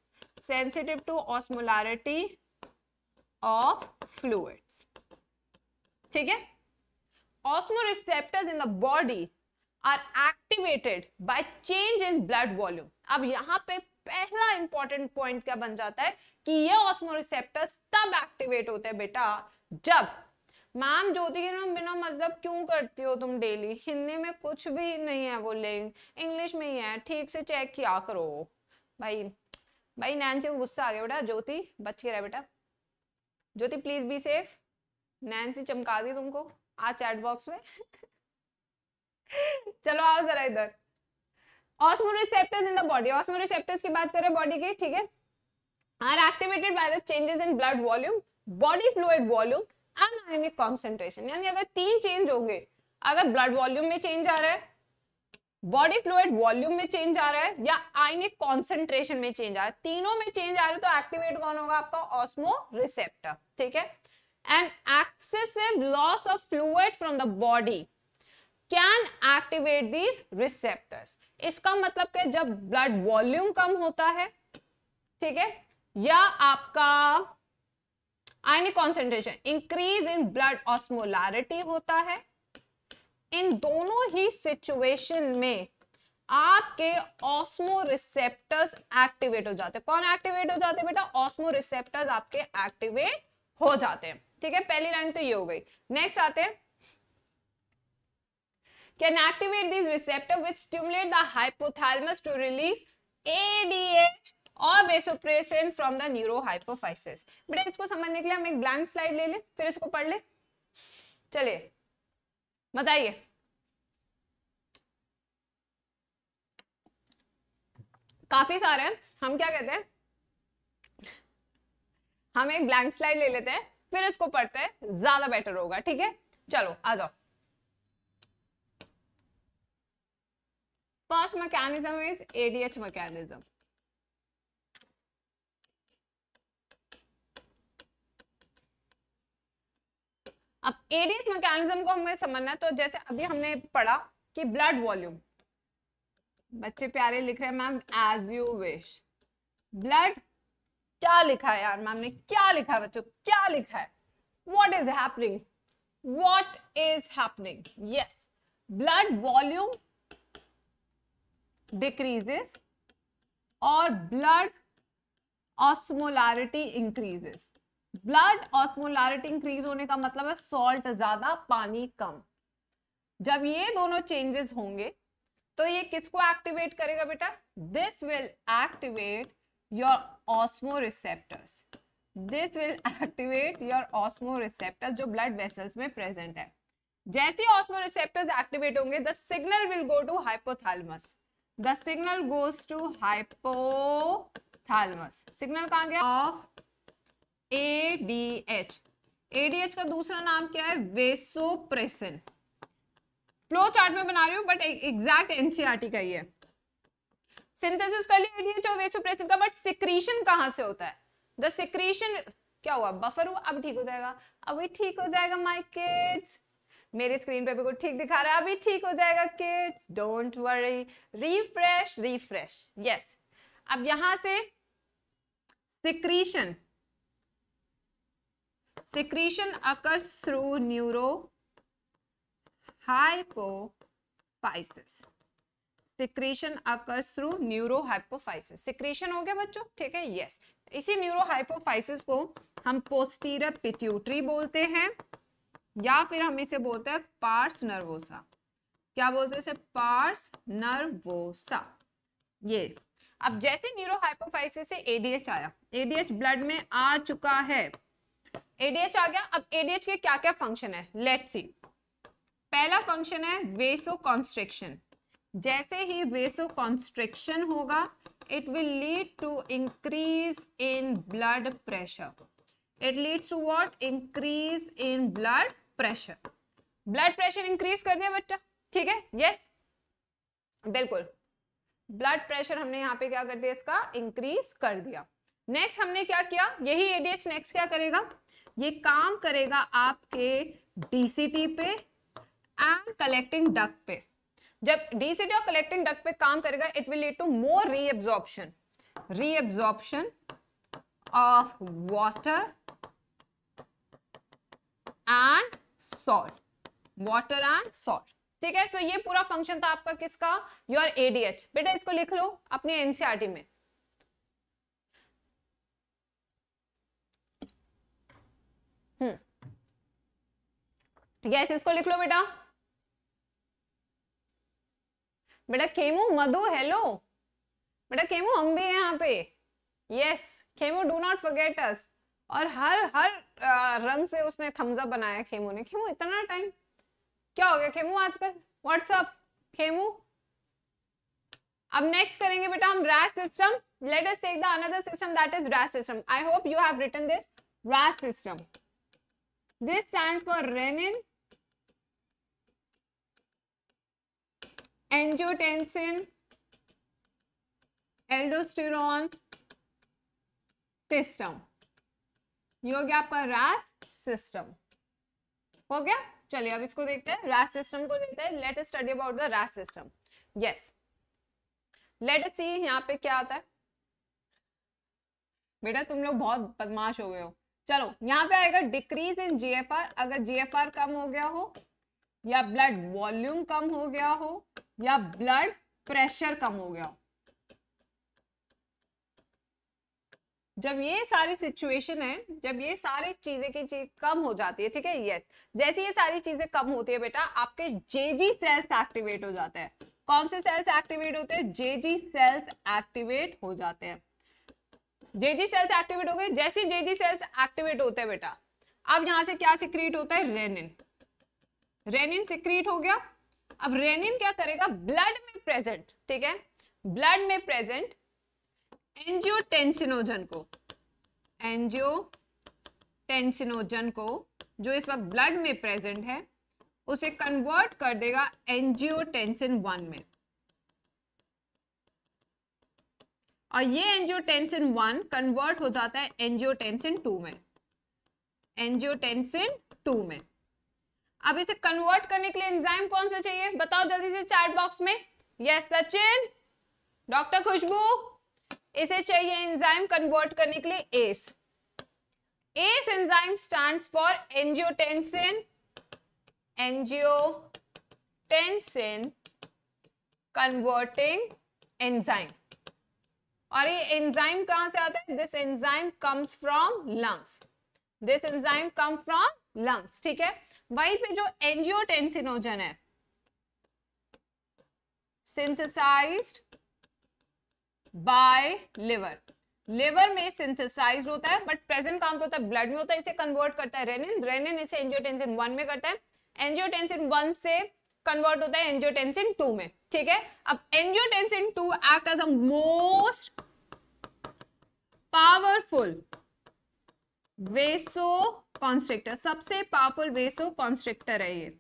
sensitive to osmolarity of fluids ठीक है osmoreceptors in the body are activated by change in blood volume अब यहां पे पहला important point क्या बन जाता है कि ये ऑस्मोरिसेप्टर्स तब एक्टिवेट होते हैं बेटा जब मैम ज्योति ना बिना मतलब क्यों करती हो तुम डेली हिंदी में कुछ भी नहीं है वो लिंग इंग्लिश में ही है ठीक से चेक किया करो भाई भाई नैन्सी को गुस्सा आ गया बेटा ज्योति बच के रहा बेटा Jyoti please be safe Nancy चमका दी तुमको आ चैट बॉक्स में चलो आओ जरा इधर ऑस्मोरिसेप्टर्स इन द बॉडी ऑस्मोरिसेप्टर्स की बात बॉडी ठीक है are activated by the changes in blood volume body volume and यानी अगर तीन चेंज होंगे अगर ब्लड वॉल्यूम में चेंज आ रहा है बॉडी फ्लूड वॉल्यूम में चेंज आ रहा है या आयनिक कॉन्सेंट्रेशन में चेंज आ रहा है तीनों में चेंज आ रहा है तो एक्टिवेट कौन होगा आपका ऑस्मो रिसेप्टर ठीक है and excessive loss of fluid from the body can activate these receptors इसका मतलब क्या जब ब्लड वॉल्यूम कम होता है ठीक है या आपका ionic concentration increase in blood osmolarity होता है इन दोनों ही सिचुएशन में आपके ऑस्मो रिसेप्टर्स एक्टिवेट हो जाते हैं कौन एक्टिवेट हो जाते हैं बेटा ऑस्मो रिसेप्टर्स आपके एक्टिवेट हो जाते हैं ठीक है पहली लाइन तो ये हो गई नेक्स्ट आते हैं can activate this receptor which stimulate the hypothalamus to release ADH और vasopressin from the neurohypophysis बेटा इसको समझने के लिए हम एक ब्लैंक स्लाइड ले लें फिर इसको पढ़ ले चलिए बताइए काफी सारे हैं हम क्या कहते हैं हम एक ब्लैंक स्लाइड ले लेते हैं फिर इसको पढ़ते हैं ज्यादा बेटर होगा ठीक है चलो आ जाओ first mechanism is ADH mechanism अब एडीएस मैकेनिज्म को हमें समझना तो जैसे अभी हमने पढ़ा कि ब्लड वॉल्यूम बच्चे प्यारे लिख रहे हैं ma'am as you wish blood क्या लिखा है यार मैम ने क्या लिखा है बच्चों क्या लिखा है what is happening what is happening yes blood volume decreases और blood osmolarity increases blood osmolarity increase होने का मतलब है सॉल्ट ज्यादा पानी कम जब ये दोनों चेंजेस होंगे तो ये किसको एक्टिवेट करेगा बेटा this will activate your osmoreceptors this will activate your osmoreceptors जो ब्लड वेसल्स में प्रेजेंट है जैसे ऑस्मो रिसेप्टर्स एक्टिवेट होंगे the signal will go to hypothalamus the signal goes to hypothalamus signal कहां गया of A A D H D H का दूसरा नाम क्या है वेसोप्रेसिन फ्लो चार्ट में बना रही हूँ बट एग्जैक्ट एनसीआरटी का ही है सिंथेसिस कर लिया एडीएच और वेसोप्रेसिन का बट सिक्रीशन कहां से होता है द सिक्रीशन क्या हुआ बफर हुआ अब ठीक हो जाएगा अभी ठीक हो जाएगा माय किड्स मेरे स्क्रीन पे भी कुछ ठीक दिखा रहा है अभी ठीक हो जाएगा kids don't worry refresh refresh yes अब यहां से secretion secretion occurs through neurohypophysis secretion occurs through neurohypophysis secretion हो गया बच्चों ठीक है यस इसी न्यूरोहाइपोफाइसिस को हम पोस्टीरियर पिट्यूटरी बोलते हैं या फिर हम इसे बोलते हैं पार्स नर्वोसा क्या बोलते हैं इसे पार्स नर्वोसा ये अब जैसे न्यूरोहाइपोफाइसिस से एडीएच आया एडीएच ब्लड में आ चुका है एडीएच आ गया अब एडीएच के क्या क्या फंक्शन है लेट सी पहला फंक्शन है वेसो कॉन्स्ट्रिक्शन जैसे ही वेसो कॉन्स्ट्रिक्शन होगा it will lead to increase in blood pressure it leads to what increase in blood pressure blood pressure increase कर दिया बेटा ठीक है yes बिल्कुल ब्लड प्रेशर हमने यहाँ पे क्या कर दिया इसका इंक्रीज कर दिया नेक्स्ट हमने क्या किया यही एडीएच नेक्स्ट क्या करेगा ये काम करेगा आपके डीसीटी पे एंड कलेक्टिंग डक पे जब डीसीटी और कलेक्टिंग डक पे काम करेगा it will lead to more reabsorption reabsorption of water and salt water and salt ठीक है सो so ये पूरा फंक्शन था आपका किसका योर एडीएच बेटा इसको लिख लो अपनी एनसीआरटी e में गैस इसको लिख लो बेटा बेटा खेमू मधु हेलो बेटा खेमू हम भी हैं यहाँ पे yes Khemu do not forget us और हर हर रंग से उसने थम्सअप बनाया खेमू ने खेमू इतना टाइम क्या हो गया खेमू आजकल व्हाट्सअप खेमू अब नेक्स्ट करेंगे बेटा हम RAS system let us take the another system that is RAS system I hope you have written this RAS system this stand for renin angiotensin aldosterone system ये हो गया आपका रास सिस्टम हो गया चलिए अब इसको देखते हैं रास सिस्टम को देखते हैं let's study about the RAS system yes let see यहाँ पे क्या आता है बेटा तुम लोग बहुत बदमाश हो गए हो चलो यहाँ पे आएगा डिक्रीज इन जीएफआर अगर जीएफआर कम हो गया हो या ब्लड वॉल्यूम कम हो गया हो या ब्लड प्रेशर कम हो गया हो जब ये सारी सिचुएशन है जब ये सारी चीजें की चीज कम हो जाती है ठीक है यस जैसे ये सारी चीजें कम होती है बेटा आपके जेजी सेल्स एक्टिवेट हो जाते हैं कौन से सेल्स एक्टिवेट होते हैं जेजी सेल्स एक्टिवेट हो जाते हैं जेजी सेल्स एक्टिवेट हो गए जैसे जेजी सेल्स एक्टिवेट होते हैं बेटा अब यहां से क्या सिक्रिएट होता है रेनिन रेनिन सिक्रीट हो गया अब रेनिन क्या करेगा ब्लड में प्रेजेंट ठीक है ब्लड में प्रेजेंट एंजियोटेंसिनोजन को एंजियोटेंसिनोजन को जो इस वक्त ब्लड में प्रेजेंट है उसे कन्वर्ट कर देगा एंजियोटेंसिन वन में और ये एंजियोटेंसिन वन कन्वर्ट हो जाता है एंजियोटेंसिन टू में एंजियोटेंसिन टू में अब इसे कन्वर्ट करने के लिए एंजाइम कौन सा चाहिए बताओ जल्दी से चैट बॉक्स में यस सचिन डॉक्टर खुशबू इसे चाहिए एंजाइम कन्वर्ट करने के लिए ACE ACE enzyme stand for angiotensin angiotensin converting enzyme और ये एंजाइम कहां से आता है this enzyme comes from lungs this enzyme come from lungs ठीक है वहीं पे जो एंजियोटेंसिनोजन है सिंथेसाइज्ड बाय लिवर लिवर में सिंथेसाइज होता है बट प्रेजेंट काम होता है ब्लड में होता है इसे कन्वर्ट करता है रेनिन रेनिन इसे एंजियोटेंसिन वन में करता है एंजियोटेंसिन वन से कन्वर्ट होता है एंजियोटेंसिन टू में ठीक है अब angiotensin two act as a most powerful vasoconstrictor सबसे पावरफुल वेसो कॉन्स्ट्रिक्टर है ये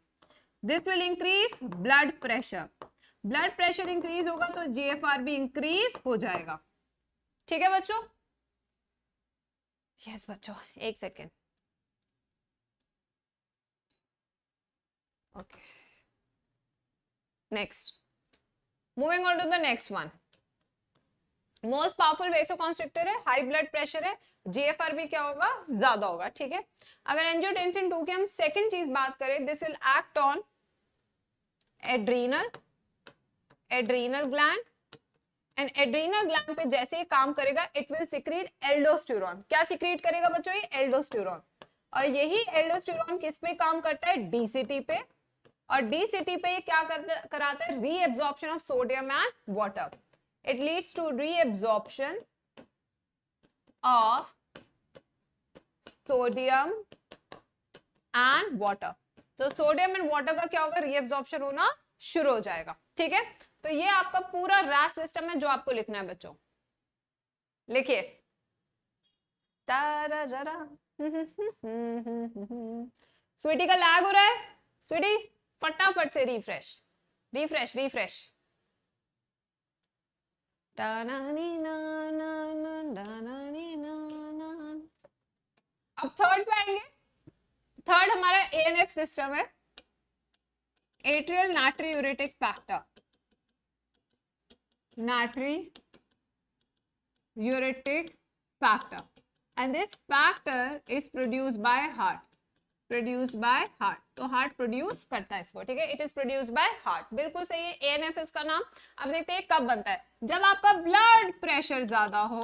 this will increase blood pressure blood pressure increase होगा तो जीएफआर भी इंक्रीज हो जाएगा ठीक है बच्चों यस बच्चों एक second okay next moving on to the next one most powerful vasoconstrictor है हाई ब्लड प्रेशर है जीएफआर भी क्या होगा ज्यादा होगा ठीक है अगर एंजियोटेंसिन टू की हम सेकेंड चीज बात करें this will act on adrenal adrenal gland and adrenal gland पे जैसे ही काम करेगा इट विल सिक्रीट एल्डोस्ट्यूरॉन क्या सिक्रीट करेगा बच्चों ये एल्डोस्ट्यूरॉन और यही एल्डोस्ट्यूरॉन किस पे काम करता है डीसीटी पे और डीसीटी पे ये क्या कराता है reabsorption of sodium and water it leads to reabsorption of sodium and water तो सोडियम एंड वाटर का क्या होगा रीएब्जॉर्प्शन होना शुरू हो जाएगा ठीक है तो ये आपका पूरा रैस सिस्टम है जो आपको लिखना है बच्चों लिखिए स्वीटी का लैग हो रहा है स्वीटी फटाफट से रिफ्रेश रिफ्रेश रिफ्रेश अब थर्ड पे आएंगे थर्ड हमारा ए एन एफ सिस्टम है atrial natriuretic factor natriuretic factor and this factor is produced by heart produce by heart तो हार्ट प्रोड्यूस करता है इसको ठीक है it is produce by heart बिल्कुल सही है एएनएफ इसका नाम अब देखते हैं कब बनता है जब आपका ब्लड प्रेशर ज्यादा हो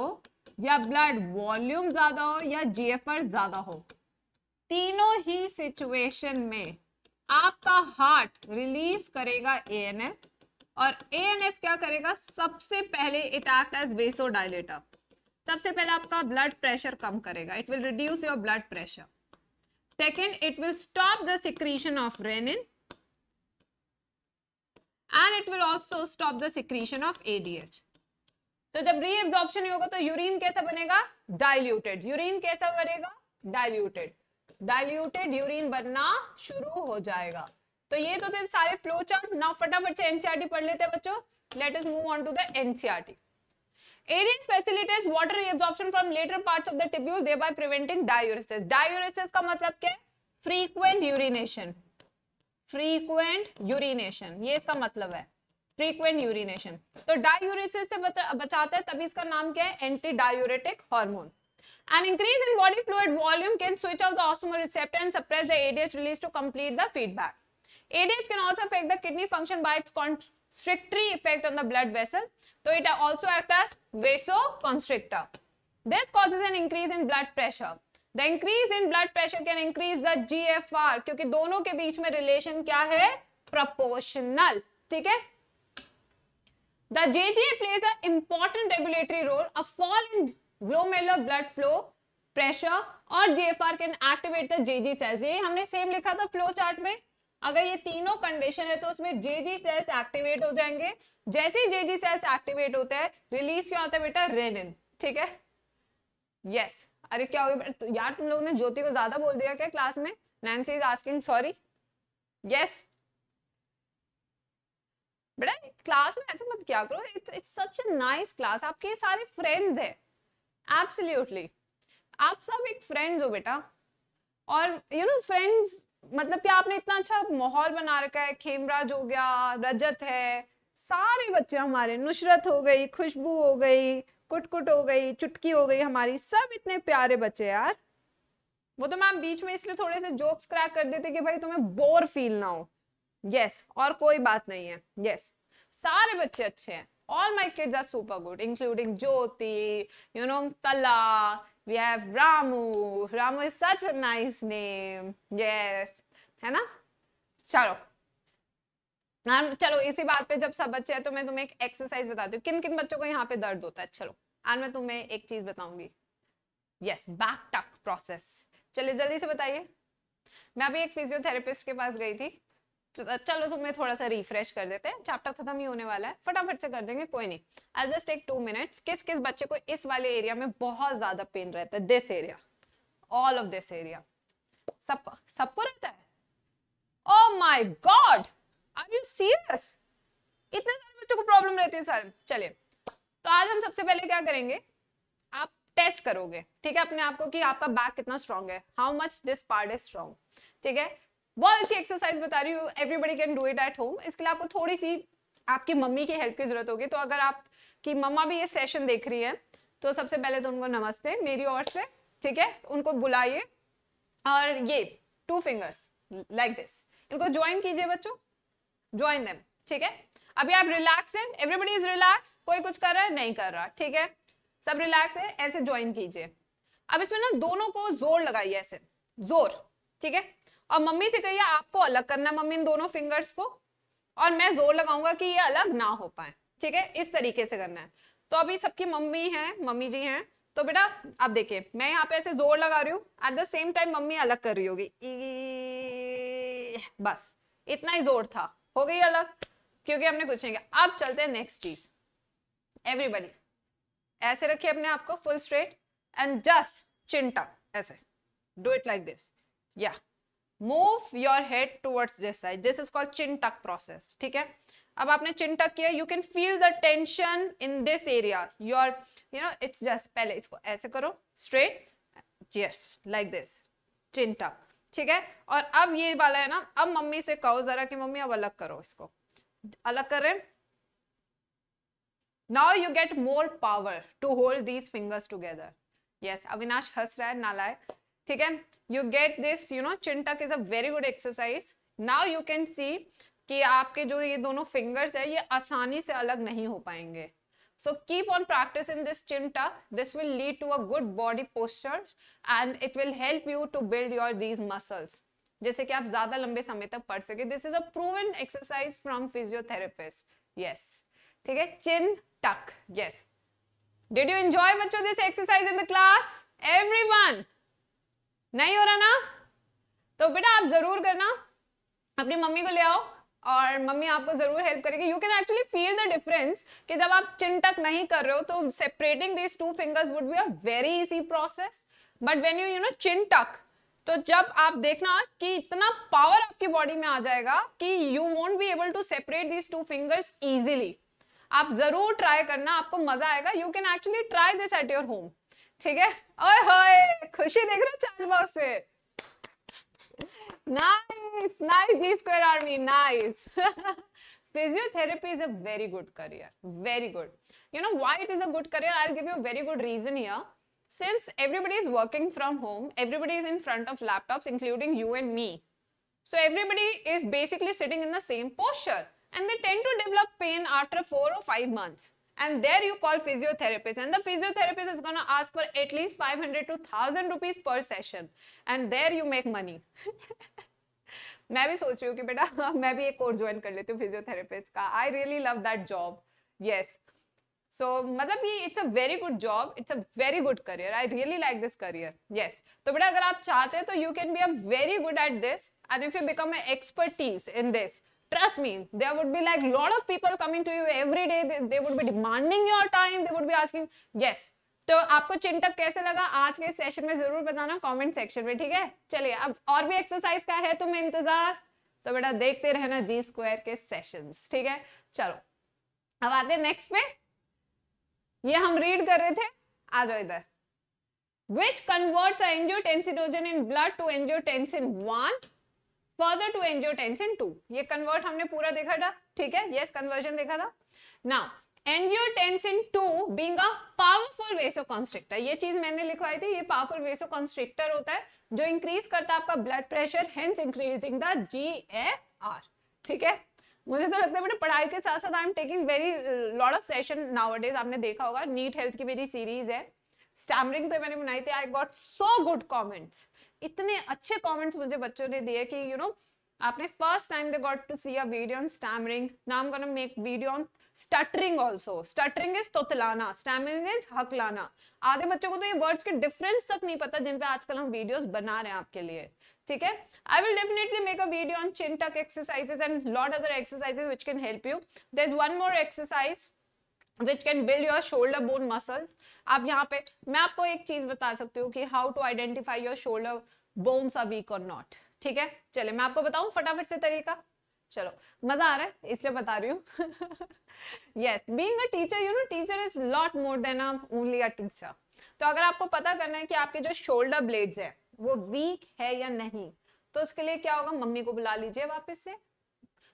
या ब्लड वॉल्यूम ज्यादा हो या जीएफआर ज्यादा हो तीनों ही सिचुएशन में आपका हार्ट रिलीज करेगा एएनएफ और एएनएफ क्या करेगा सबसे पहले इट एक्ट एज वेसोडाइलेटर सबसे पहले आपका ब्लड प्रेशर कम करेगा it will reduce your blood pressure Second, it will stop the secretion of renin and it will also stop the secretion of ADH. तो जब रीएब्जॉर्प्शन होगा तो यूरिन कैसा बनेगा डाइल्यूटेड यूरिन कैसा बनेगा डाइल्यूटेड डाइल्यूटेड यूरिन बनना शुरू हो जाएगा तो ये तो थे सारे फ्लो चार्ट नाउ फटाफट से एनसीईआरटी e पढ़ लेते हैं बच्चों let us move on to the NCERT एरियंस facilitates water reabsorption from latter parts of the tubule thereby preventing diuresis diuresis का मतलब क्या है फ्रीक्वेंट यूरिनेशन फ्रीक्वेंट यूरिनेशन ये इसका मतलब है फ्रीक्वेंट यूरिनेशन तो डायूरेसिस से बचाता है तभी इसका नाम क्या है anti diuretic hormone An increase in body fluid volume can switch off the osmoreceptor and suppress the ADH release to complete the feedback. ADH can also affect the kidney function by its constrictory effect on the blood vessel. So it also acts as vasoconstrictor. This causes an increase in blood pressure. The increase in blood pressure can increase the GFR क्योंकि दोनों के बीच में relation क्या है Proportional. ठीक है The JGA plays an important regulatory role. A fall in glomerular blood flow pressure or GFR can activate the JG cells. ये हमने same लिखा था flow chart में अगर ये तीनों कंडीशन है तो उसमें जेजी सेल्स एक्टिवेट हो जाएंगे जैसे ही जेजी सेल्स एक्टिवेट होता है रिलीज क्या होता है बेटा रेनिन ठीक है यस yes. अरे क्या हो तो गया यार तुम लोगों ने ज्योति को ज्यादा बोल दिया क्या क्लास में Nancy is asking sorry yes बेटा क्लास में ऐसे मत क्या करो it's it's such a nice class आपके सारे फ्रेंड्स है एब्सोल्युटली आप सब एक फ्रेंड्स हो बेटा और यू नो फ्रेंड्स मतलब कि आपने इतना अच्छा माहौल बना रखा है खेमराज हो गया रजत है सारे बच्चे हमारे नुसरत हो गई खुशबू हो गई कुटकुट हो गई चुटकी हो गई हमारी सब इतने प्यारे बच्चे यार वो तो मैम बीच में इसलिए थोड़े से जोक्स क्रैक कर देते कि भाई तुम्हें बोर फील ना हो यस yes, और कोई बात नहीं है यस yes, सारे बच्चे अच्छे हैं all my kids are super good including Jyoti you know तला we have Ramu. Ramu is such a nice name. Yes. है ना चलो मैम चलो इसी बात पे जब सब बच्चे हैं तो मैं तुम्हें एक एक्सरसाइज बताती हूँ किन किन बच्चों को यहाँ पे दर्द होता है चलो आज मैं तुम्हें एक चीज बताऊंगी यस बैक टक प्रोसेस चलिए जल्दी से बताइए मैं अभी एक फिजियोथेरेपिस्ट के पास गई थी चलो तुम्हें थोड़ा सा रिफ्रेश कर देते हैं चैप्टर खत्म ही होने वाला है फटाफट से कर देंगे कोई नहीं I just take two minutes किस किस बच्चे को इस वाले एरिया में बहुत ज्यादा पेन रहता है this area all of this area सबको सबको रहता है oh my god are you serious इतने सारे बच्चों को प्रॉब्लम रहती है सारे चलिए तो आज हम सबसे पहले क्या करेंगे आप टेस्ट करोगे ठीक है अपने आप को कि आपका बैक कितना स्ट्रांग है how much this part is strong ठीक है बहुत अच्छी एक्सरसाइज बता रही हूँ everybody can do it at home इसके लिए आपको थोड़ी सी आपकी मम्मी की हेल्प की जरूरत होगी तो अगर आपकी मम्मा भी ये सेशन देख रही है तो सबसे पहले तो उनको नमस्ते मेरी ओर से ठीक है उनको बुलाइए और ये टू फिंगर्स लाइक दिस इनको ज्वाइन कीजिए बच्चों ज्वाइन देम ठीक है अभी आप रिलैक्स हैं एवरीबडी इज रिलैक्स कोई कुछ कर रहा है नहीं कर रहा ठीक है सब रिलैक्स है ऐसे ज्वाइन कीजिए अब इसमें ना दोनों को जोर लगाइए ऐसे जोर ठीक है अब मम्मी से कहिए आपको अलग करना मम्मी इन दोनों फिंगर्स को और मैं जोर लगाऊंगा कि ये अलग ना हो पाए ठीक है इस तरीके से करना है तो अभी सबकी मम्मी है मम्मी जी हैं तो बेटा आप देखिए मैं यहाँ पे ऐसे जोर लगा रही हूँ एट द सेम टाइम मम्मी अलग कर रही होगी बस इतना ही जोर था हो गई अलग क्योंकि हमने कुछ नहीं किया अब चलते हैं नेक्स्ट चीज एवरीबडी ऐसे रखिए अपने आप को फुल स्ट्रेट एंड जस्ट चिंटा ऐसे डू इट लाइक दिस या move your head towards this side this is called chin tuck process ठीक है अब आपने चिंटक किया you can feel the tension in this area your you know it's just पहले इसको ऐसे करो straight yes like this chin tuck ठीक है और अब ये वाला है ना अब मम्मी से कहो जरा कि मम्मी अब अलग करो इसको अलग कर रहे now you get more power to hold these fingers together yes Avinash हंस रहा है नालायक ठीक है you get this you know chin tuck is a very good exercise now you can see कि आपके जो ये दोनों फिंगर्स है ये आसानी से अलग नहीं हो पाएंगे so keep on practicing this chin tuck this will lead to a good body posture and it will help you to build your these muscles जैसे कि आप ज्यादा लंबे समय तक पढ़ सके this is a proven exercise from physiotherapist yes ठीक है chin tuck yes did you enjoy बच्चों this exercise in the class everyone नहीं हो रहा ना तो बेटा आप ज़रूर करना अपनी मम्मी को ले आओ और मम्मी आपको ज़रूर हेल्प करेगी you can actually feel the difference कि जब आप चिंटक नहीं कर रहे हो तो separating these two fingers would be a very easy process but when you you know chin tuck तो जब आप देखना कि इतना पावर आपकी बॉडी में आ जाएगा कि you won't be able to separate these two fingers easily आप ज़रूर ट्राई करना आपको मज़ा आएगा you can actually try this at your home ठीक है ओए होए खुशी देख रहे हो चैट बॉक्स में nice nice G square army nice physiotherapy is a very good career very good you know why it is a good career I will give you very good reason here since everybody is working from home everybody is in front of laptops including you and me so everybody is basically sitting in the same posture and they tend to develop pain after 4 और 5 months and there you call physiotherapist and the physiotherapist is going to ask for at least 500 to 1000 rupees per session and there you make money मैं भी सोच रही हूँ कि बेटा हाँ, मैं भी एक कोर्स ज्वाइन कर लेती हूँ फिजियोथेरेपिस्ट का I really love that job yes so मतलब ये it's a very good job it's a very good career I really like this career yes तो बेटा अगर आप चाहते हैं तो you can be a very good at this and if you become expertise in this trust me there would be like lot of people coming to you every day they, they would be demanding your time they would be asking yes तो आपको चिंटक कैसे लगा आज के session में जरूर बताना comment section में ठीक है चलिए अब और भी एक्सरसाइज का है तुम इंतजार तो बेटा देखते रहना जी स्क्वायर के सेशंस ठीक है चलो अब आते हैं नेक्स्ट पे ये हम रीड कर रहे थे आ जाओ इधर which converts angiotensinogen in blood to angiotensin one further to angiotensin two ये कन्वर्ट हमने पूरा देखा था ठीक है यस yes, कन्वर्जन देखा था now angiotensin two being powerful vasoconstrictor ये चीज मैंने लिखवाई थी ये पावरफुल वेसो कॉन्स्ट्रिक्टर होता है जो इंक्रीज करता है आपका blood pressure hence increasing the G F R ठीक है मुझे तो लगता है बेटा पढ़ाई के साथ साथ I am taking very lot of session nowadays आपने देखा होगा नीट हेल्थ की मेरी सीरीज है स्टैमरिंग पे मैंने बनाई थी I got so good comments इतने अच्छे कॉमेंट्स मुझे बच्चों ने दिए कि यू नो आपने first time they got to see a video on stammering नाम am gonna make video on stuttering also stuttering is तोतलाना स्टैमरिंग इज हकलाना आधे बच्चों को तो ये वर्ड्स के डिफरेंस तक नहीं पता जिन पे आजकल हम वीडियोस बना रहे हैं आपके लिए ठीक है I will definitely make a video on chin tuck exercises and lot other exercises which can help you there is one more exercise which can build your shoulder bone muscles आप यहाँ पे मैं आपको एक चीज बता सकती हूँ कि how to identify your shoulder bones are weak और नॉट ठीक है चले मैं आपको बताऊ फटाफट से तरीका चलो मजा आ रहा है इसलिए बता रही हूँ yes being a teacher you know teacher is lot more than only a teacher तो अगर आपको पता करना है कि आपके जो शोल्डर ब्लेड्स है वो वीक है या नहीं तो उसके लिए क्या होगा मम्मी को बुला लीजिए वापस से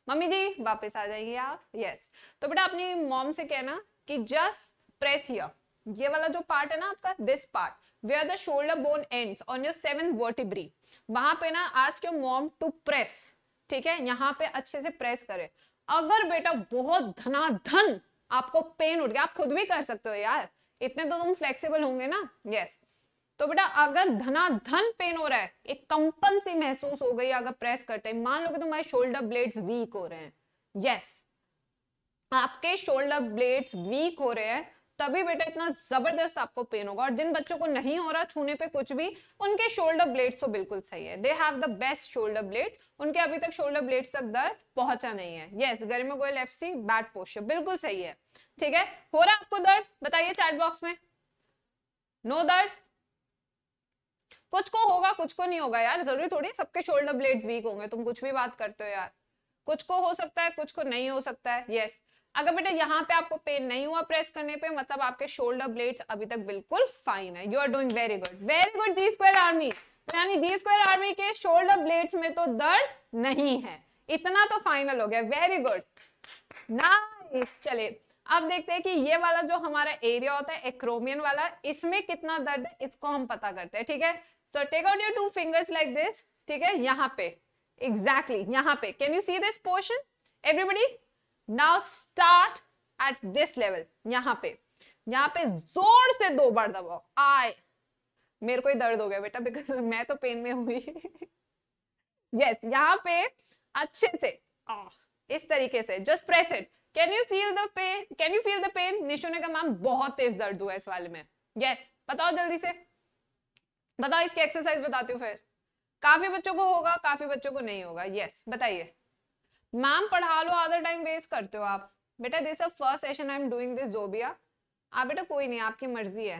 मम्मी जी वापस आ जाइए आप यस yes. तो बेटा अपनी मॉम से कहना कि जस्ट प्रेस हियर ये वाला जो पार्ट है ना आपका this part where the shoulder bone ends on your seven vertebra वहां पे ना ask your mom to press ठीक है यहाँ पे अच्छे से प्रेस करें अगर बेटा बहुत धनाधन आपको पेन उठ गया आप खुद भी कर सकते हो यार इतने तो तुम फ्लेक्सिबल होंगे ना यस तो बेटा अगर धनाधन पेन हो रहा है एक कंपन सी महसूस हो गई अगर प्रेस करते हैं मान लो कि तुम्हारे शोल्डर ब्लेड्स वीक हो रहे हैं यस आपके शोल्डर ब्लेड्स वीक हो रहे हैं तभी बेटा इतना जबरदस्त आपको पेन होगा और जिन बच्चों को नहीं हो रहा छूने पे कुछ भी उनके शोल्डर ब्लेड्स तो बिल्कुल सही है they have the best shoulder blade उनके अभी तक शोल्डर ब्लेड्स तक दर्द पहुंचा नहीं है yes yes, Garima Goyal F C bad posture बिल्कुल सही है ठीक है हो रहा आपको दर्द बताइए चैट बॉक्स में नो दर्द कुछ को होगा कुछ को नहीं होगा यार जरूरी थोड़ी सबके शोल्डर ब्लेड्स वीक होंगे तुम कुछ भी बात करते हो यार कुछ को हो सकता है कुछ को नहीं हो सकता है यस yes. अगर बेटा यहाँ पे आपको पेन नहीं हुआ प्रेस करने पे मतलब आपके शोल्डर ब्लेड्स अभी तक बिल्कुल फाइन है you are doing very good very good G square army यानी जी स्क्वायर आर्मी के शोल्डर ब्लेड्स में तो दर्द नहीं है इतना तो फाइनल हो गया वेरी गुड नाइस चले अब देखते हैं कि ये वाला जो हमारा एरिया होता है एक्रोमियन वाला इसमें कितना दर्द है इसको हम पता करते हैं ठीक है so take out your two fingers like this ठीक है यहाँ पे एग्जैक्टली exactly, यहाँ पे can you see this portion everybody now start at this level यहां पे यहां पे जोर से दो बार दबाओ आए मेरे को ही दर्द हो गया बेटा बिकॉज मैं तो पेन में हुई यस यहाँ पे अच्छे से इस तरीके से just press it can you feel the pain can you feel the pain Nishu ने कहा मैम बहुत तेज दर्द हुआ इस वाले में यस yes, बताओ जल्दी से बताओ इसकी एक्सरसाइज बताती हूँ फिर काफी बच्चों को होगा काफी बच्चों को नहीं होगा यस yes, बताइए मैम पढ़ा लो आधा टाइम वेस्ट करते हो आप बेटा this first session I am doing this Zobia आप बेटा कोई नहीं आपकी मर्जी है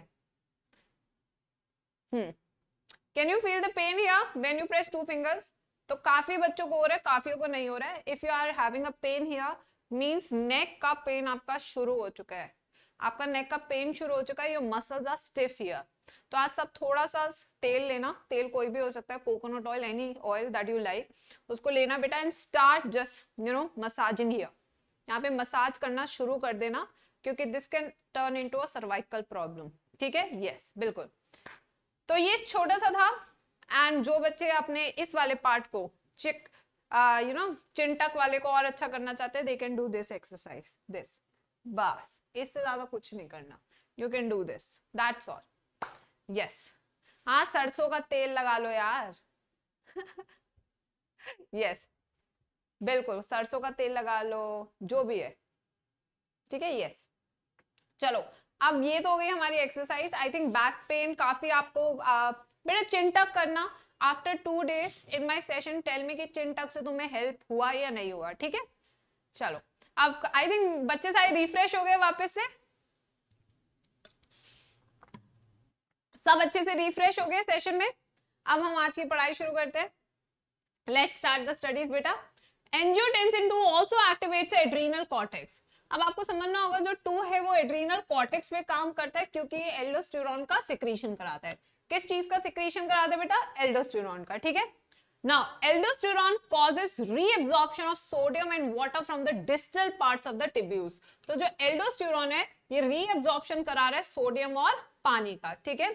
can you feel the pain here when you press two fingers तो काफी बच्चों को हो रहा है काफी को नहीं हो रहा है if you are having a pain here means neck का पेन आपका शुरू हो चुका है आपका नेक का पेन शुरू हो चुका है your muscles are stiff here तो आज सब थोड़ा सा तेल लेना तेल कोई भी हो सकता है coconut oil any oil that you like उसको लेना बेटा and start just you know massaging here यहाँ पे मसाज करना शुरू कर देना क्योंकि this can turn into a cervical problem ठीक है यस yes, बिल्कुल तो ये छोटा सा था एंड जो बच्चे अपने इस वाले पार्ट को चिक यू नो चिंटक वाले को और अच्छा करना चाहते हैं they can do this exercise this बस इससे ज्यादा कुछ नहीं करना you can do this that's all yes हाँ सरसों का तेल लगा लो यार यस बिल्कुल सरसों का तेल लगा लो जो भी है ठीक है यस चलो अब ये तो हो गई हमारी exercise I think back pain काफी आपको बेटा चिंटक करना after two days in my session tell me कि चिंटक से तुम्हें हेल्प हुआ या नहीं हुआ ठीक है चलो अब आई थिंक बच्चे सारे रिफ्रेश हो गए वापस से सब अच्छे से रिफ्रेश हो गए सेशन में अब हम आज की पढ़ाई शुरू करते हैं लेट स्टार्ट द स्टडीज बेटा angiotensin two also activate adrenal cortex अब आपको समझना होगा जो टू है वो एड्रीनल कॉर्टेक्स में काम करता है क्योंकि ये एल्डोस्टेरॉन का सिक्रीशन कराता है किस चीज का सिक्रीशन कराता है बेटा एल्डोस्टेरॉन का ठीक है Now, aldosterone causes reabsorption of sodium and water from the distal parts of the tubules. तो जो aldosterone है ये reabsorption करा रहा है सोडियम और पानी का ठीक है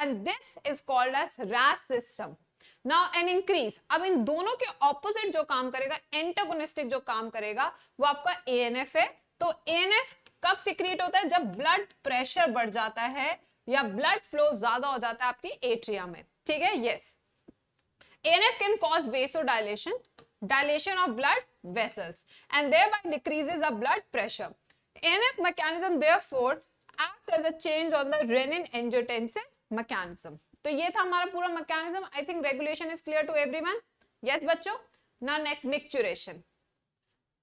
and this is called as RAS system. Now an increase अब इन दोनों के ऑपोजिट जो काम करेगा एंटागोनिस्टिक जो काम करेगा वो आपका एएनएफ है तो एएनएफ कब सिक्रीट होता है जब ब्लड प्रेशर बढ़ जाता है या ब्लड फ्लो ज्यादा हो जाता है आपकी एट्रिया में ठीक है yes ANF can cause vasodilation dilation of blood vessels and thereby decreases the blood pressure. NF mechanism therefore acts as a change on the renin angiotensin mechanism तो ये था हमारा पूरा mechanism I think regulation is clear to every yes बच्चो ना next micturition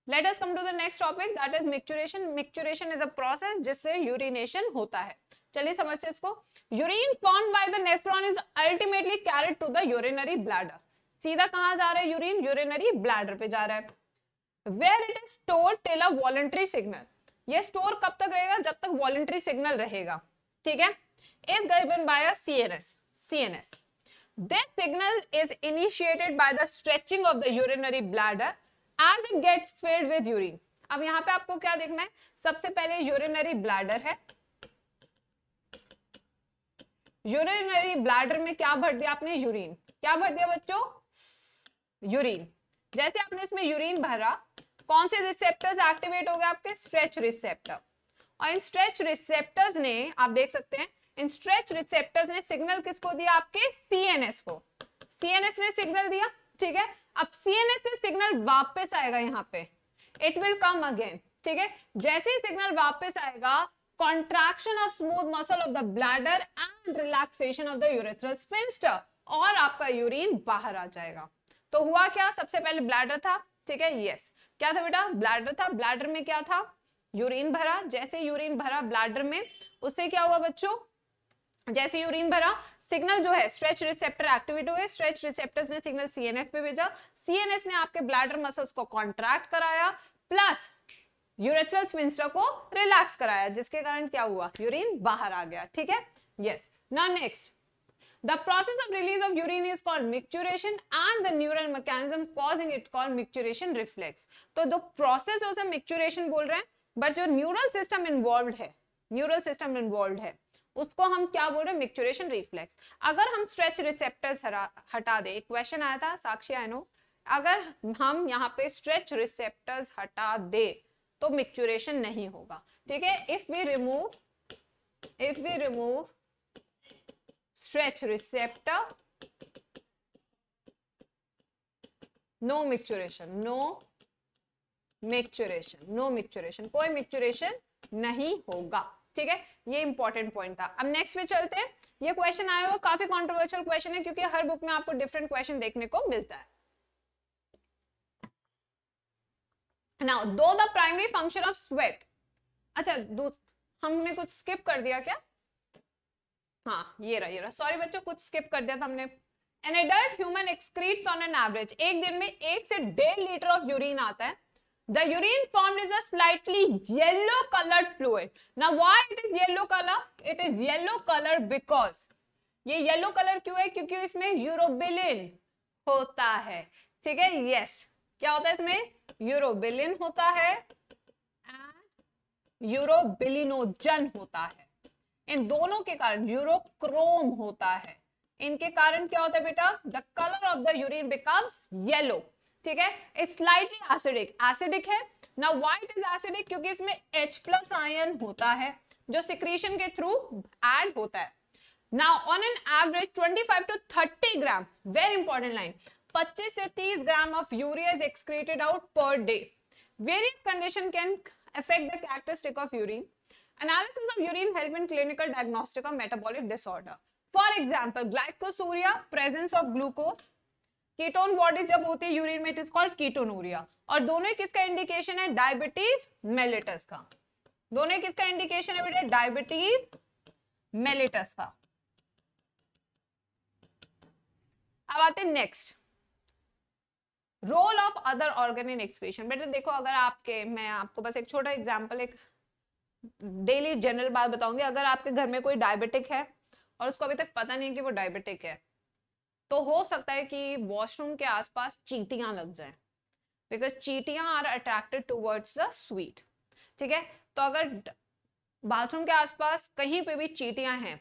let's come to the next topic that is micturition micturition is a process जिससे urination होता है चलिए समझते इसको urine formed by the nephron is ultimately carried to the urinary bladder सीधा कहां जा रहा है यूरिन यूरिनरी ब्लैडर पे जा रहा है where it is stored till a voluntary signal ये स्टोर कब तक रहेगा जब तक वॉलंटरी सिग्नल रहेगा ठीक है is given by a CNS. CNS. This signal is initiated by the stretching of the urinary bladder as it gets filled with urine. अब यहाँ पे आपको क्या देखना है सबसे पहले यूरिनरी ब्लैडर है यूरिनरी ब्लैडर में क्या भर दिया आपने यूरिन क्या भर दिया बच्चों यूरिन जैसे आपने इसमें यूरिन भरा कौन से रिसेप्टर्स एक्टिवेट हो गए आपके स्ट्रेच रिसेप्टर और इन स्ट्रेच रिसेप्टर्स ने आप देख सकते हैं एंड स्ट्रेच रिसेप्टर्स ने सिग्नल किसको दिया आपके सीएनएस को सीएनएस ने सिग्नल दिया ठीक है अब सीएनएस से सिग्नल वापस आएगा यहाँ पे इट विल कम अगेन ठीक है जैसे ही सिग्नल वापस आएगा contraction of smooth muscle of the bladder and relaxation of the urethral sphincter और आपका यूरिन बाहर आ जाएगा तो हुआ क्या सबसे पहले ब्लैडर था ठीक है यस क्या था बेटा ब्लैडर था ब्लैडर में क्या था यूरिन भरा जैसे यूरिन भरा ब्लैडर में उससे क्या हुआ बच्चों जैसे यूरिन भरा सिग्नल जो है स्ट्रेच रिसेप्टर एक्टिवेट हुए स्ट्रेच रिसेप्टर्स ने सिग्नल सीएनएस पे भेजा सीएनएस ने आपके ब्लैडर मसल्स को कॉन्ट्रैक्ट कराया प्लस यूरेथल स्विंस्टर को रिलैक्स कराया जिसके कारण क्या हुआ यूरिन बाहर आ गया ठीक है yes now next the process of release of urine is called micturition and the neural mechanism causing it called micturition reflex तो द प्रोसेस उसे मिक्चुरेशन बोल रहे हैं बट जो न्यूरल सिस्टम इन्वॉल्व है न्यूरल सिस्टम इन्वॉल्व है उसको हम क्या बोल रहे हैं मिक्चुरेशन रिफ्लेक्स अगर हम स्ट्रेच रिसेप्टर्स हटा दे क्वेश्चन आया था साक्षी आई नो अगर हम यहाँ पे स्ट्रेच रिसेप्टर्स हटा दे तो मिक्चुरेशन नहीं होगा ठीक है if we remove if we remove stretch receptor no micturition no micturition no micturition कोई मिक्चुरेशन नहीं होगा ठीक है ये इंपॉर्टेंट पॉइंट था अब नेक्स्ट में चलते हैं ये क्वेश्चन आया हुआ काफी कॉन्ट्रोवर्शियल क्वेश्चन है क्योंकि हर बुक में आपको डिफरेंट क्वेश्चन देखने को मिलता है नाउ अच्छा, दो the primary function of sweat अच्छा हमने कुछ स्किप कर दिया क्या हाँ ये रहा ये रहा सॉरी बच्चों कुछ स्किप कर दिया था हमने an adult human excretes on an average एक दिन में एक से डेढ़ लीटर ऑफ यूरिन आता है the urine formed is a slightly yellow colored fluid now why it is yellow color it is yellow color because ये येलो कलर क्यों है क्योंकि इसमें यूरोबिलिन होता है ठीक है यस क्या होता है इसमें यूरोबिलिन होता है एंड यूरोबिलिनोजन होता है इन दोनों के कारण यूरोक्रोम होता है इनके कारण क्या होता है बेटा the colour of the urine becomes yellow ठीक है इज स्लाइटली एसिडिक एसिडिक है ना व्हाइट इज एसिडिक क्योंकि इसमें H प्लस आयन होता है जो सिक्रीशन के थ्रू एड होता है now on an average 25 to 30 gram very important line 25 से 30 gram of urea is excreted out per day various condition can affect the characteristic of urine analysis of urine help in clinical diagnostic of metabolic disorder for example glycosuria presence of glucose ketone bodies जब होती है urine में it is called ketonuria और दोनों ही किसका indication है diabetes mellitus का दोनों ही किसका इंडिकेशन है बेटा डायबिटीज मेलिटस का अब आते हैं next role of other organ in excretion बेटा देखो अगर आपके मैं आपको बस एक छोटा एग्जाम्पल एक डेली जनरल बात बताऊंगी अगर आपके घर में कोई डायबिटिक है और उसको अभी तक पता नहीं है कि वो डायबिटिक है तो हो सकता है कि वॉशरूम के आसपास चीटियां लग जाए बिकॉज चीटियां are attracted towards the sweet ठीक है तो अगर बाथरूम के आसपास कहीं पे भी चीटियां हैं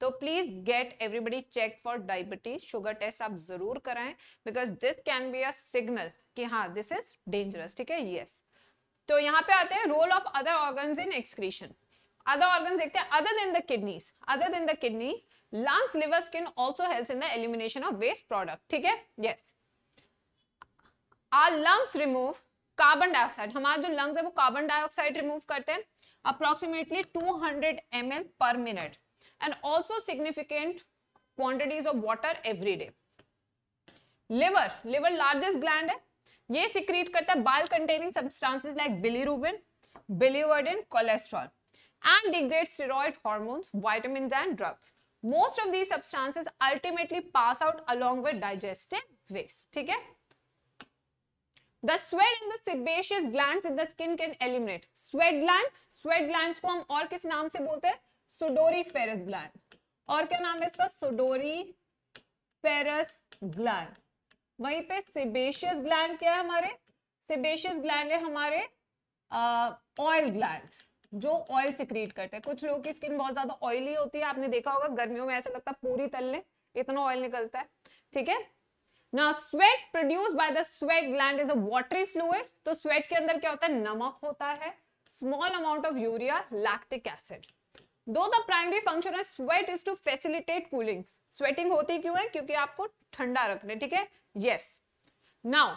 तो please get everybody check for diabetes sugar test आप जरूर कराएं because this can be a signal कि हाँ दिस इज डेंजरस ठीक है यस yes. तो यहाँ पे आते हैं role of other organ in excretion other organs dekhte hain other than the kidneys other than the kidneys lungs liver skin also helps in the elimination of waste product theek hai yes our lungs remove carbon dioxide हमारा जो lungs है वो carbon dioxide remove करते हैं approximately 200 ml per minute and also significant quantities of water every day liver liver largest gland है ये secrete करता है bile containing substances like bilirubin biliverdin cholesterol and degrade steroid hormones, vitamins and drugs. Most of these substances ultimately pass out along with digestive waste. Okay? The sweat in the sebaceous glands in the skin can eliminate. Sweat glands, sweat glands को हम और किस नाम से बोलते हैं sudoriferous gland और क्या नाम है इसका सुडोरीफेरस ग्लैंड वहीं पे सेबेशियस ग्लैंड क्या है हमारे सेबेशियस ग्लैंड है हमारे oil glands जो ऑयल सिक्रीट करते हैं कुछ लोगों की स्किन बहुत ज्यादा ऑयली होती है आपने देखा होगा गर्मियों में ऐसा लगता है पूरी तल ले इतना ऑयल निकलता है ठीक है ना sweat produce by the sweat gland is a watery fluid तो स्वेट के अंदर क्या होता है नमक होता है small amount of urea lactic acid though the primary function है sweat is to facilitate cooling sweating होती क्यों है क्योंकि आपको ठंडा रखना ठीक है yes now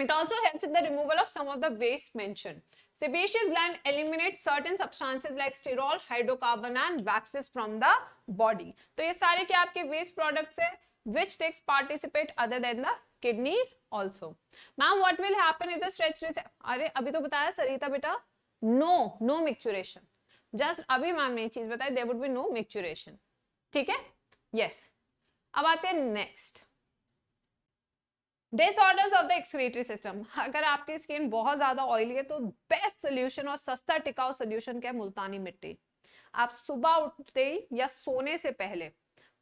it also helps in the removal of some of the waste mention Sebaceous gland eliminates certain substances like sterol, hydrocarbon and waxes from the body. तो ये सारे क्या आपके waste products हैं which takes participate other than the kidneys also. Ma'am, what will happen if the stretch is अरे अभी तो बताया सरिता बेटा no no micturation. Just अभी मैम ने चीज बताई there would be no micturation. ठीक है? Yes. अब आते हैं next. Disorders of the excretory system अगर आपकी स्किन बहुत ज्यादा ऑयली है तो बेस्ट सोल्यूशन और सस्ता टिकाऊ सोल्यूशन क्या है मुल्तानी मिट्टी आप सुबह उठते ही या सोने से पहले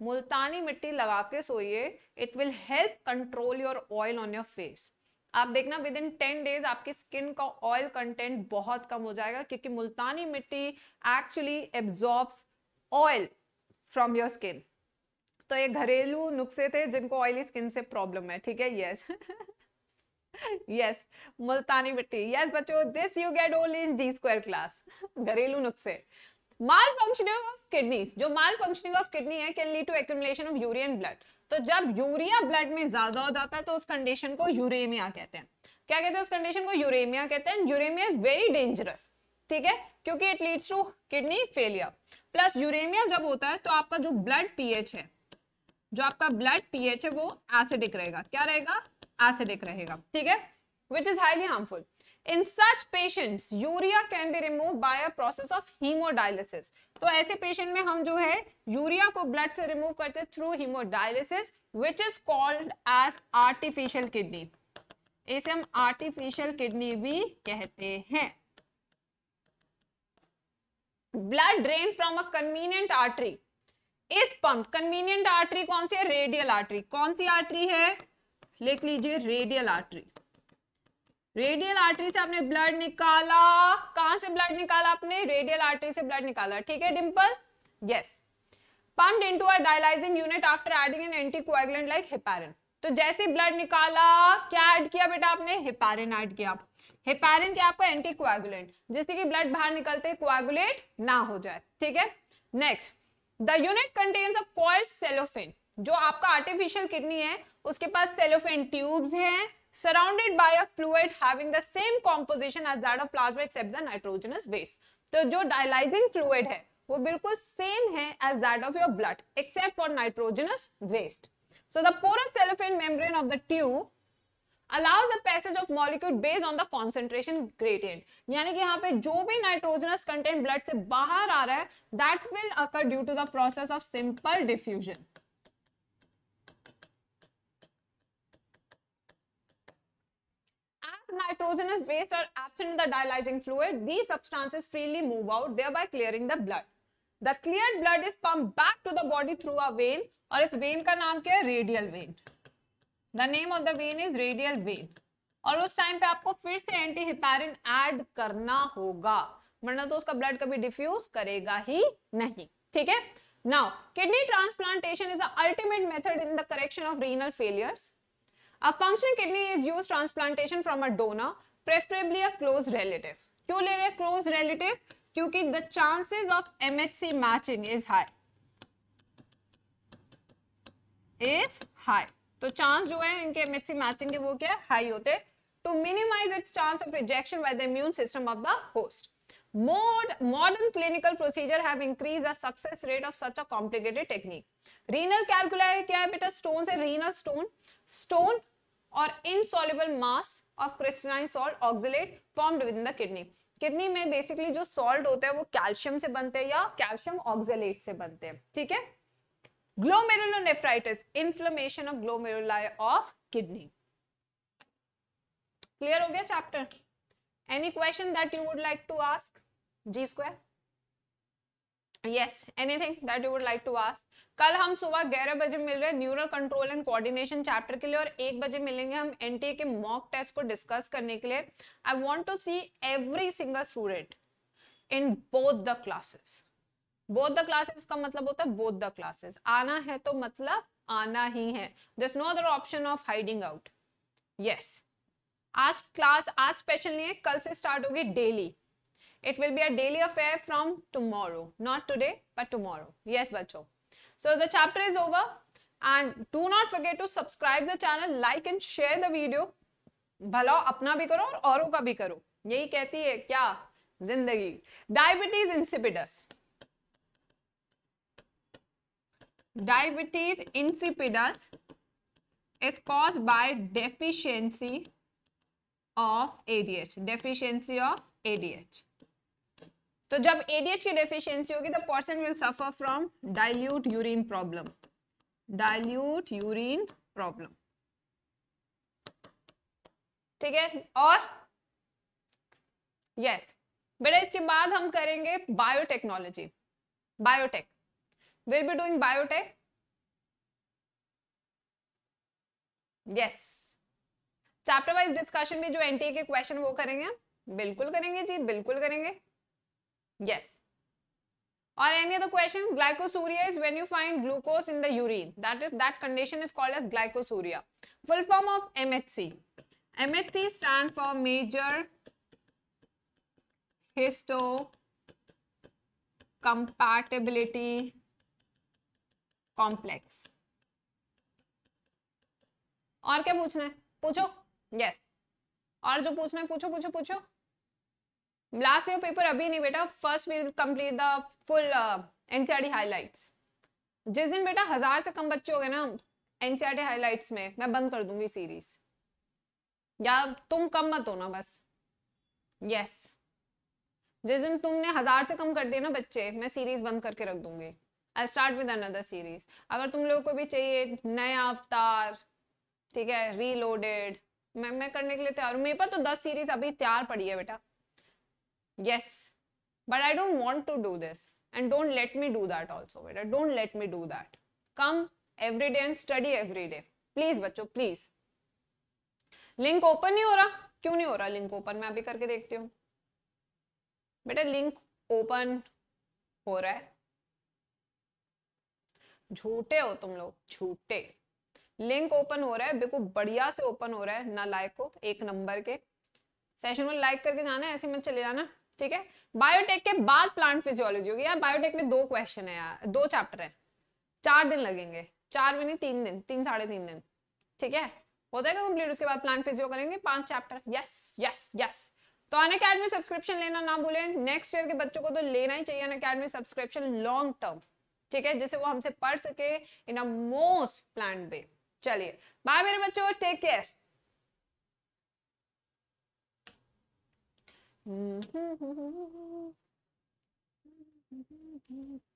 मुल्तानी मिट्टी लगा के सोइए it will help control your oil on your face आप देखना विद इन टेन डेज आपकी स्किन का ऑयल कंटेंट बहुत कम हो जाएगा क्योंकि Multani mitti actually absorb oil from your skin तो ये घरेलू नुस्खे थे जिनको ऑयली स्किन से प्रॉब्लम है ठीक है यस यस मुल्तानी मिट्टी यस बच्चों this you get only in G square class घरेलू नुस्खे माल फंक्शनिंग ऑफ किडनीज जो माल फंक्शनिंग ऑफ किडनी है can lead to accumulation of urea in blood तो जब यूरिया ब्लड में ज्यादा हो जाता है तो उस कंडीशन को यूरेमिया कहते हैं क्या कहते हैं उस कंडीशन को यूरेमिया कहते हैं यूरेमिया इज वेरी डेंजरस ठीक है क्योंकि it leads to kidney failure plus uraemia जब होता है तो आपका जो ब्लड पीएच है जो आपका ब्लड पीएच है वो एसिडिक रहेगा क्या रहेगा एसिडिक रहेगा ठीक है which is highly harmful in such patients urea can be remove by a process of haemodialysis तो ऐसे पेशेंट में हम जो है यूरिया को ब्लड से रिमूव करते through haemodialysis which is called as artificial kidney इसे हम आर्टिफिशियल किडनी भी कहते हैं blood drain from a convenient artery is pump convenient artery कौन सी है रेडियल आर्टरी कौन सी आर्टरी है लिख लीजिए रेडियल आर्टरी रेडियल आर्टरी से आपने ब्लड निकाला कहां से ब्लड निकाला आपने रेडियल आर्टरी से ब्लड निकाला ठीक है Dimple yes pumped into a dialyzing unit after adding an anticoagulant like heparin तो जैसे ब्लड निकाला क्या ऐड किया बेटा आपने हेपारिन ऐड किया हेपारिन क्या आपका एंटीकोएगुलेंट जिससे कि ब्लड बाहर निकलते कोएगुलेट ना हो जाए ठीक है next the unit contains a cellophane जो आपका आर्टिफिशियल किडनी है उसके पास सेलोफेन ट्यूब्स हैं surrounded by a fluid having the same composition as that of plasma except the nitrogenous base तो जो डायलाइजिंग फ्लूइड है वो बिल्कुल सेम है as that of your blood except for nitrogenous waste so the porous cellophane membrane of the tube allows the passage of molecule based on the concentration gradient यानी कि यहाँ पे जो भी नाइट्रोजनस कंटेंट ब्लड से बाहर आ रहा है that will occur due to the process of simple diffusion. As nitrogenous waste are absent in the dialyzing fluid these substances freely move out thereby clearing the blood the cleared blood is pumped back to the body through a vein और is vein ka naam kya hai radial vein the name of the vein is radial vein और उस time पे आपको फिर से anti heparin add करना होगा वरना तो उसका ब्लड कभी डिफ्यूज करेगा ही नहीं ठीक है now kidney transplantation is ultimate method in the correction of renal failures a function kidney is use transplantation from a donor preferably a close relative क्यों ले रहे क्लोज रिलेटिव क्योंकि the chances of M H C matching is high is high तो chance जो है इनके MHC matching के वो क्या हाई होते to minimise its chance of rejection by the immune system of the host Mod, modern clinical procedure have increased the success rate of such a complicated technique. Renal calculi क्या है बेटा stone से renal stone, stone और insoluble mass of crystalline salt oxalate formed within the kidney. किडनी में basically जो salt होता है वो कैल्शियम से बनते हैं या कैल्शियम ऑक्सलेट से बनते हैं ठीक है glomerulonephritis inflammation of glomeruli of kidney clear हो गया chapter any question that you would like to ask G square yes anything that you would like to ask कल हम सुबह ग्यारह बजे मिल रहे neural control and coordination chapter के लिए और एक बजे मिलेंगे हम एनटीए के मॉक टेस्ट को डिस्कस करने के लिए I want to see every single student in both the classes both the classes का मतलब होता है बोध द क्लासेस आना है तो मतलब आना ही है दस no other option of hiding out yes आज क्लास आज स्पेशल नहीं है कल से स्टार्ट होगी daily it will be a daily affair from tomorrow not today but tomorrow yes बच्चो so the chapter is over and do not forget to subscribe the channel like and share the video भला अपना भी करो और औरों का भी करो यही कहती है क्या जिंदगी diabetes insipidus diabetes insipidus is cause by deficiency of ADH deficiency of ADH तो जब एडीएच की डेफिशिएंसी होगी तो person will suffer from dilute urine problem dilute urine problem ठीक है और यस yes, बेटा इसके बाद हम करेंगे biotechnology biotech will be doing biotech yes chapter wise discussion में जो एनटीए के क्वेश्चन वो करेंगे बिल्कुल करेंगे जी बिल्कुल करेंगे yes और any other question glycosuria is when you find glucose in the urine that is that condition is called as glycosuria full form of MHC MHC stand for major histocompatibility complex और क्या पूछना है पूछो yes और जो पूछना है पूछो पूछो पूछो लास्ट योर पेपर अभी नहीं बेटा first will complete the full NCERT highlights जिस दिन बेटा हजार से कम बच्चे हो गए ना एनसीआरटी हाईलाइट्स e में मैं बंद कर दूंगी सीरीज या तुम कम मत हो ना बस यस जिस दिन तुमने हजार से कम कर दिए ना बच्चे मैं सीरीज बंद करके रख दूंगी I start with another series अगर तुम लोगों को भी चाहिए नया अवतार ठीक है रीलोडेड मैं मैं करने के लिए तैयार हूँ मेरे पास तो दस सीरीज अभी तैयार पड़ी है बेटा yes but I don't want to do this and don't let me do that also बेटा don't let me do that come every day and study every day please बच्चों प्लीज लिंक ओपन नहीं हो रहा क्यों नहीं हो रहा link open मैं अभी करके देखती हूँ बेटा लिंक ओपन हो रहा है झूठे हो तुम लोग झूठे लिंक ओपन हो रहा है बिल्कुल बढ़िया से ओपन हो रहा है ना लाइक को एक नंबर के सेशन में लाइक करके जाना है ऐसे मत चले जाना ठीक है बायोटेक के बाद प्लांट फिजियोलॉजी होगी यार बायोटेक में दो क्वेश्चन है यार दो चैप्टर है चार दिन लगेंगे चार भी नहीं तीन दिन तीन साढ़े तीन दिन ठीक है हो जाएगा कंप्लीट उसके बाद प्लांट फिजियो करेंगे पांच चैप्टर यस यस यस तो अन अकेडमी सब्सक्रिप्शन लेना ना भूलें नेक्स्ट ईयर के बच्चों को तो लेना ही चाहिए Unacademy subscription long term ठीक है जिसे वो हमसे पढ़ सके इन अ मोस्ट प्लान वे चलिए बाय मेरे बच्चों टेक केयर Mm-hmm.